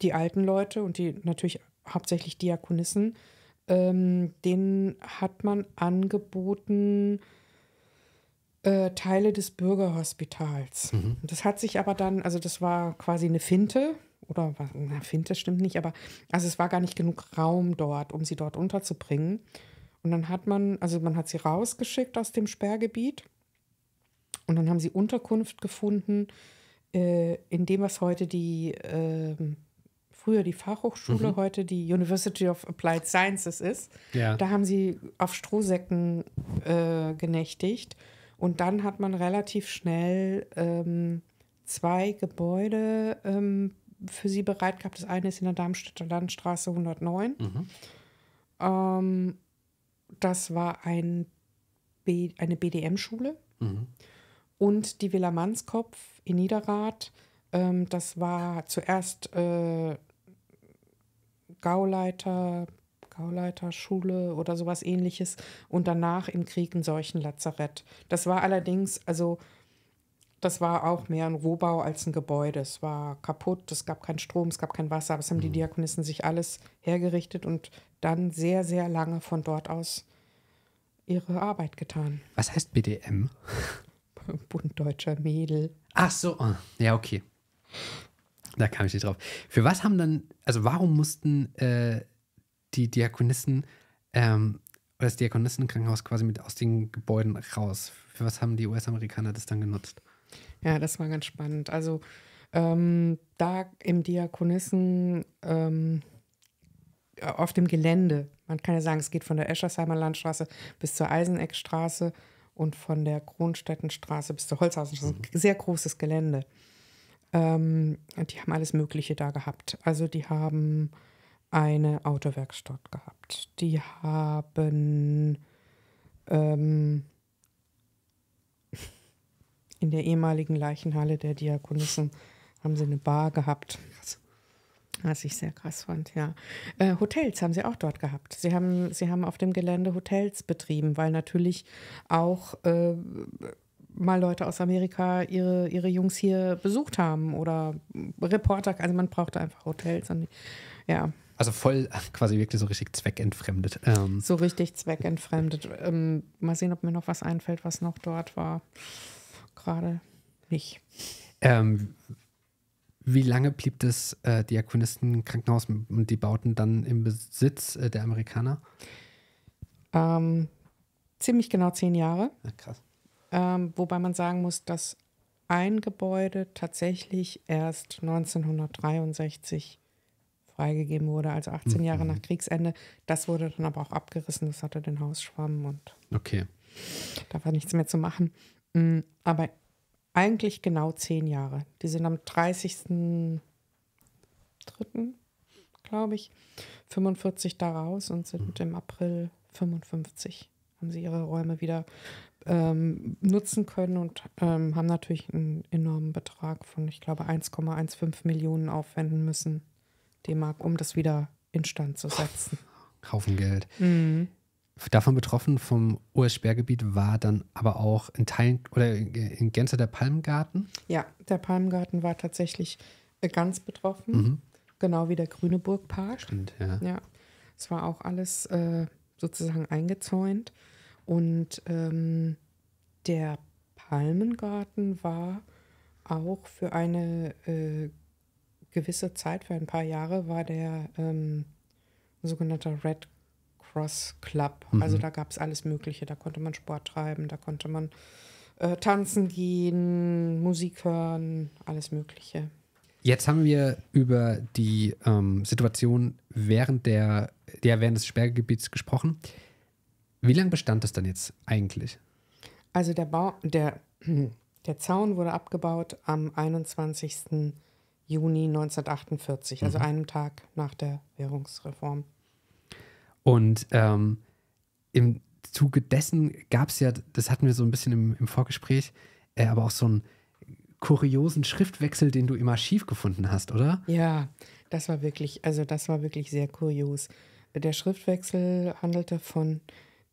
die alten Leute und die natürlich hauptsächlich Diakonissen, ähm, denen hat man angeboten, äh, Teile des Bürgerhospitals. Mhm. Das hat sich aber dann, also das war quasi eine Finte, oder eine Finte stimmt nicht, aber also es war gar nicht genug Raum dort, um sie dort unterzubringen. Und dann hat man, also man hat sie rausgeschickt aus dem Sperrgebiet und dann haben sie Unterkunft gefunden äh, in dem, was heute die, äh, früher die Fachhochschule, mhm. heute die University of Applied Sciences ist. Ja. Da haben sie auf Strohsäcken äh, genächtigt und dann hat man relativ schnell ähm, zwei Gebäude ähm, für sie bereit gehabt. Das eine ist in der Darmstädter Landstraße 109. Mhm. Ähm, das war ein B eine BDM-Schule. Mhm. Und die Villa Mannskopf in Niederrad. Ähm, das war zuerst äh, Gauleiter Schule oder sowas ähnliches und danach im Krieg ein solchen Lazarett. Das war allerdings, also das war auch mehr ein Rohbau als ein Gebäude. Es war kaputt, es gab keinen Strom, es gab kein Wasser, aber es haben die mhm. Diakonissen sich alles hergerichtet und dann sehr, sehr lange von dort aus ihre Arbeit getan. Was heißt BDM? *laughs* Bund Deutscher Mädel. Ach so, ah, ja, okay. Da kam ich nicht drauf. Für was haben dann, also warum mussten äh, die Diakonissen ähm, oder das Diakonissenkrankenhaus quasi mit aus den Gebäuden raus. Für was haben die US-Amerikaner das dann genutzt? Ja, das war ganz spannend. Also ähm, da im Diakonissen ähm, äh, auf dem Gelände, man kann ja sagen, es geht von der Eschersheimer Landstraße bis zur Eiseneckstraße und von der Kronstädtenstraße bis zur Holzhausenstraße. Mhm. Sehr großes Gelände. Ähm, die haben alles Mögliche da gehabt. Also die haben eine Autowerkstatt gehabt. Die haben ähm, *laughs* in der ehemaligen Leichenhalle der Diakonissen haben sie eine Bar gehabt. Was ich sehr krass fand, ja. Äh, Hotels haben sie auch dort gehabt. Sie haben, sie haben auf dem Gelände Hotels betrieben, weil natürlich auch äh, mal Leute aus Amerika ihre, ihre Jungs hier besucht haben oder Reporter. Also man brauchte einfach Hotels. Und, ja, also voll *laughs* quasi wirklich so richtig zweckentfremdet. Ähm. So richtig zweckentfremdet. Ähm, mal sehen, ob mir noch was einfällt, was noch dort war. Gerade nicht. Ähm, wie lange blieb das äh, Diakonistenkrankenhaus und die Bauten dann im Besitz äh, der Amerikaner? Ähm, ziemlich genau zehn Jahre. Ja, ah, krass. Ähm, wobei man sagen muss, dass ein Gebäude tatsächlich erst 1963 freigegeben wurde, also 18 Jahre mhm. nach Kriegsende. Das wurde dann aber auch abgerissen, das hatte den Hausschwamm und okay. da war nichts mehr zu machen. Mm, aber eigentlich genau zehn Jahre. Die sind am 30.03., glaube ich, 45 daraus und sind mhm. im April 55, haben sie ihre Räume wieder ähm, nutzen können und ähm, haben natürlich einen enormen Betrag von, ich glaube, 1,15 Millionen aufwenden müssen. D-Mark, um das wieder instand zu setzen. Haufen Geld. Mhm. Davon betroffen vom US-Sperrgebiet war dann aber auch in Teilen oder in Gänze der Palmgarten? Ja, der Palmgarten war tatsächlich äh, ganz betroffen. Mhm. Genau wie der Grüneburg-Park. Stimmt, ja. ja. Es war auch alles äh, sozusagen eingezäunt. Und ähm, der Palmengarten war auch für eine äh, gewisse Zeit, für ein paar Jahre, war der ähm, sogenannte Red Cross Club. Mhm. Also da gab es alles Mögliche. Da konnte man Sport treiben, da konnte man äh, tanzen gehen, Musik hören, alles Mögliche. Jetzt haben wir über die ähm, Situation während, der, ja, während des Sperrgebiets gesprochen. Wie lange bestand das dann jetzt eigentlich? Also der, Bau, der, *clears throat* der Zaun wurde abgebaut am 21. Juni 1948, also mhm. einem Tag nach der Währungsreform. Und ähm, im Zuge dessen gab es ja, das hatten wir so ein bisschen im, im Vorgespräch, äh, aber auch so einen kuriosen Schriftwechsel, den du im Archiv gefunden hast, oder? Ja, das war wirklich, also das war wirklich sehr kurios. Der Schriftwechsel handelte von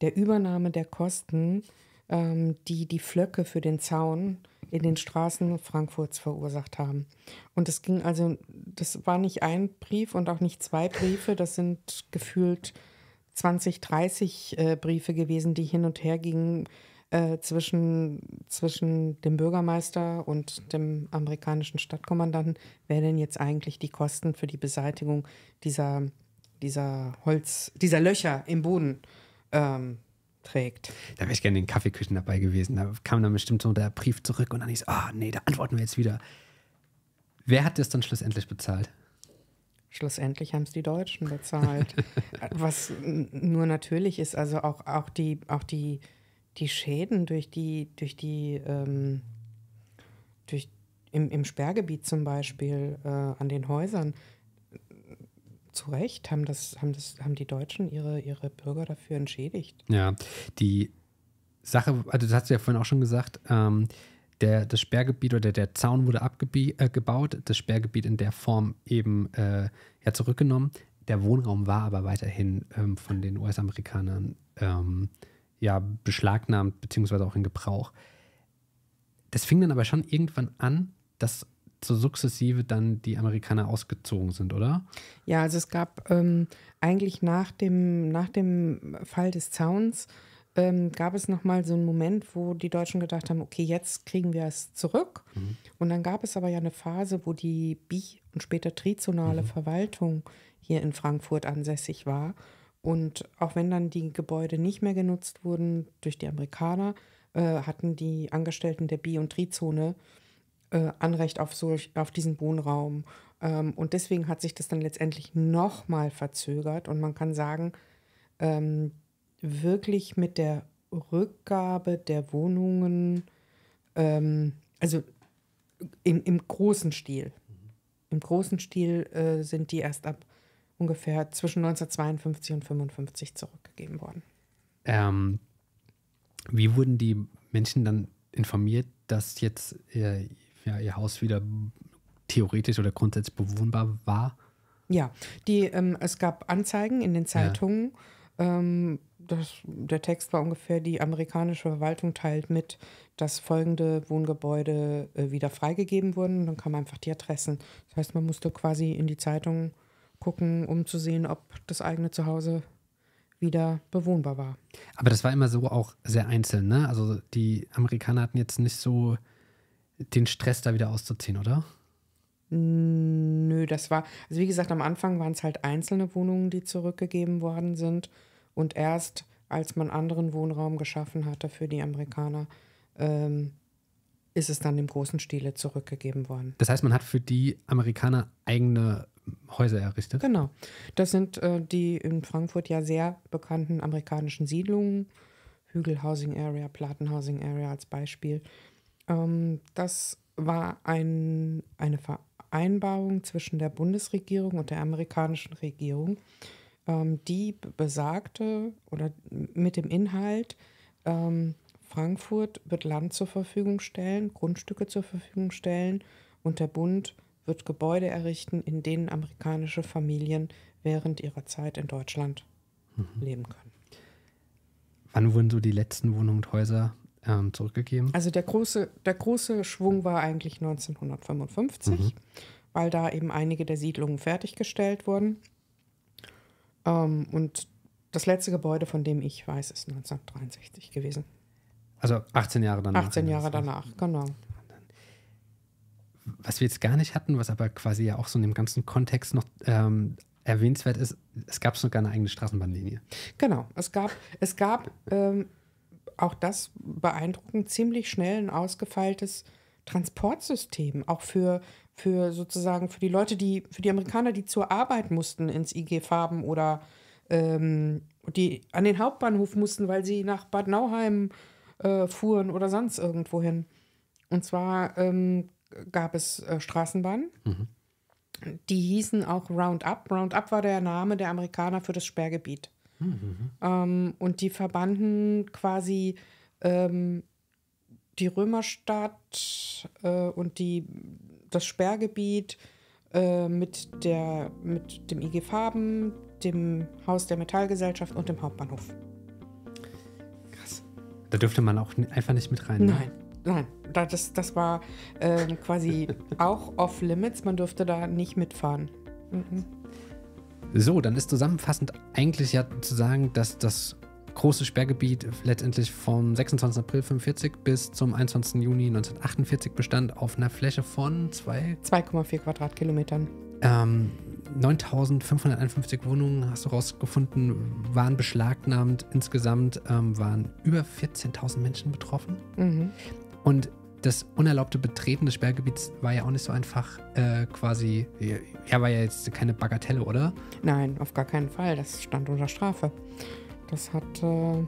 der Übernahme der Kosten, ähm, die die Flöcke für den Zaun in den Straßen Frankfurts verursacht haben. Und es ging also, das war nicht ein Brief und auch nicht zwei Briefe, das sind gefühlt 20, 30 äh, Briefe gewesen, die hin und her gingen äh, zwischen, zwischen dem Bürgermeister und dem amerikanischen Stadtkommandanten, wer denn jetzt eigentlich die Kosten für die Beseitigung dieser, dieser Holz, dieser Löcher im Boden ähm, trägt. Da wäre ich gerne in den Kaffeeküchen dabei gewesen. Da kam dann bestimmt so der Brief zurück und dann hieß ah, oh, nee, da antworten wir jetzt wieder. Wer hat das dann schlussendlich bezahlt? Schlussendlich haben es die Deutschen bezahlt. *laughs* Was nur natürlich ist, also auch, auch, die, auch die, die Schäden durch die, durch die, ähm, durch, im, im Sperrgebiet zum Beispiel äh, an den Häusern zu Recht haben, das, haben, das, haben die Deutschen ihre, ihre Bürger dafür entschädigt. Ja, die Sache, also das hast du ja vorhin auch schon gesagt, ähm, der, das Sperrgebiet oder der Zaun wurde abgebaut, äh, das Sperrgebiet in der Form eben äh, ja, zurückgenommen. Der Wohnraum war aber weiterhin ähm, von den US-Amerikanern ähm, ja, beschlagnahmt, beziehungsweise auch in Gebrauch. Das fing dann aber schon irgendwann an, dass so sukzessive dann die Amerikaner ausgezogen sind, oder? Ja, also es gab ähm, eigentlich nach dem, nach dem Fall des Zauns ähm, gab es nochmal so einen Moment, wo die Deutschen gedacht haben, okay, jetzt kriegen wir es zurück. Mhm. Und dann gab es aber ja eine Phase, wo die bi- und später trizonale mhm. Verwaltung hier in Frankfurt ansässig war. Und auch wenn dann die Gebäude nicht mehr genutzt wurden durch die Amerikaner, äh, hatten die Angestellten der Bi- und Trizone äh, äh, Anrecht auf, so, auf diesen Wohnraum. Ähm, und deswegen hat sich das dann letztendlich nochmal verzögert. Und man kann sagen, ähm, wirklich mit der Rückgabe der Wohnungen, ähm, also im, im großen Stil. Im großen Stil äh, sind die erst ab ungefähr zwischen 1952 und 55 zurückgegeben worden. Ähm, wie wurden die Menschen dann informiert, dass jetzt äh, ja, ihr Haus wieder theoretisch oder grundsätzlich bewohnbar war? Ja, die, ähm, es gab Anzeigen in den Zeitungen. Ja. Ähm, das, der Text war ungefähr, die amerikanische Verwaltung teilt mit, dass folgende Wohngebäude äh, wieder freigegeben wurden. Dann kamen einfach die Adressen. Das heißt, man musste quasi in die Zeitung gucken, um zu sehen, ob das eigene Zuhause wieder bewohnbar war. Aber das war immer so auch sehr einzeln, ne? Also die Amerikaner hatten jetzt nicht so den Stress da wieder auszuziehen, oder? Nö, das war, also wie gesagt, am Anfang waren es halt einzelne Wohnungen, die zurückgegeben worden sind. Und erst als man anderen Wohnraum geschaffen hatte für die Amerikaner, ähm, ist es dann im großen Stile zurückgegeben worden. Das heißt, man hat für die Amerikaner eigene Häuser errichtet? Genau. Das sind äh, die in Frankfurt ja sehr bekannten amerikanischen Siedlungen. Hügel Housing Area, Platen Housing Area als Beispiel. Ähm, das war ein, eine Vereinbarung zwischen der Bundesregierung und der amerikanischen Regierung, ähm, die besagte oder mit dem Inhalt, ähm, Frankfurt wird Land zur Verfügung stellen, Grundstücke zur Verfügung stellen und der Bund wird Gebäude errichten, in denen amerikanische Familien während ihrer Zeit in Deutschland mhm. leben können. Wann wurden so die letzten Wohnungen und Häuser ähm, zurückgegeben. Also der große, der große Schwung war eigentlich 1955, mhm. weil da eben einige der Siedlungen fertiggestellt wurden. Ähm, und das letzte Gebäude, von dem ich weiß, ist 1963 gewesen. Also 18 Jahre danach. 18 Jahre danach, genau. Was wir jetzt gar nicht hatten, was aber quasi ja auch so in dem ganzen Kontext noch ähm, erwähnenswert ist, es gab sogar eine eigene Straßenbahnlinie. Genau, es gab, es gab ähm, auch das beeindruckend, ziemlich schnell ein ausgefeiltes Transportsystem, auch für, für sozusagen für die Leute, die, für die Amerikaner, die zur Arbeit mussten ins IG Farben oder ähm, die an den Hauptbahnhof mussten, weil sie nach Bad Nauheim äh, fuhren oder sonst irgendwohin. Und zwar ähm, gab es äh, Straßenbahnen. Mhm. Die hießen auch Roundup. Roundup war der Name der Amerikaner für das Sperrgebiet. Mhm. Ähm, und die verbanden quasi ähm, die Römerstadt äh, und die, das Sperrgebiet äh, mit, der, mit dem IG Farben, dem Haus der Metallgesellschaft und dem Hauptbahnhof. Krass. Da dürfte man auch einfach nicht mit rein. Ne? Nein, nein. Das, das war äh, quasi *laughs* auch off-limits. Man durfte da nicht mitfahren. Mhm. So, dann ist zusammenfassend eigentlich ja zu sagen, dass das große Sperrgebiet letztendlich vom 26. April 1945 bis zum 21. Juni 1948 bestand auf einer Fläche von 2,4 Quadratkilometern. Ähm, 9551 Wohnungen, hast du rausgefunden, waren beschlagnahmt. Insgesamt ähm, waren über 14.000 Menschen betroffen. Mhm. Und das unerlaubte Betreten des Sperrgebiets war ja auch nicht so einfach äh, quasi, ja, war ja jetzt keine Bagatelle, oder? Nein, auf gar keinen Fall. Das stand unter Strafe. Das hat äh,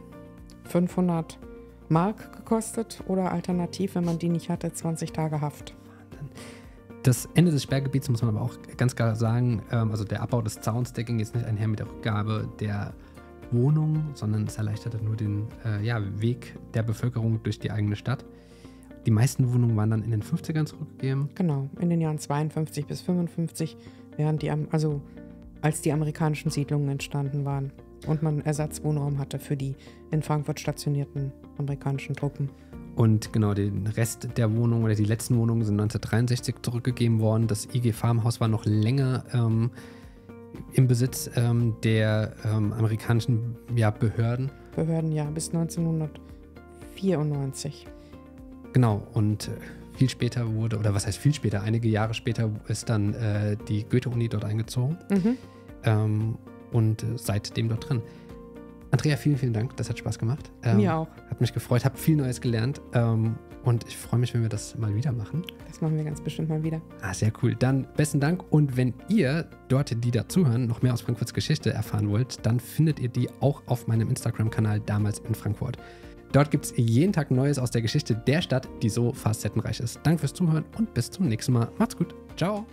500 Mark gekostet oder alternativ, wenn man die nicht hatte, 20 Tage Haft. Das Ende des Sperrgebiets muss man aber auch ganz klar sagen, ähm, also der Abbau des Zauns, der ging jetzt nicht einher mit der Rückgabe der Wohnung, sondern es erleichterte nur den äh, ja, Weg der Bevölkerung durch die eigene Stadt. Die meisten Wohnungen waren dann in den 50ern zurückgegeben. Genau, in den Jahren 52 bis 55, während die, also als die amerikanischen Siedlungen entstanden waren und man Ersatzwohnraum hatte für die in Frankfurt stationierten amerikanischen Truppen. Und genau, den Rest der Wohnungen oder die letzten Wohnungen sind 1963 zurückgegeben worden. Das IG Farmhaus war noch länger ähm, im Besitz ähm, der ähm, amerikanischen ja, Behörden. Behörden, ja, bis 1994. Genau, und äh, viel später wurde, oder was heißt viel später, einige Jahre später ist dann äh, die Goethe-Uni dort eingezogen mhm. ähm, und äh, seitdem dort drin. Andrea, vielen, vielen Dank. Das hat Spaß gemacht. Ähm, Mir auch. Hat mich gefreut, habe viel Neues gelernt ähm, und ich freue mich, wenn wir das mal wieder machen. Das machen wir ganz bestimmt mal wieder. Ah, sehr cool. Dann besten Dank und wenn ihr dort, die dazuhören, noch mehr aus Frankfurts Geschichte erfahren wollt, dann findet ihr die auch auf meinem Instagram-Kanal damals in Frankfurt. Dort gibt es jeden Tag Neues aus der Geschichte der Stadt, die so facettenreich ist. Danke fürs Zuhören und bis zum nächsten Mal. Macht's gut. Ciao.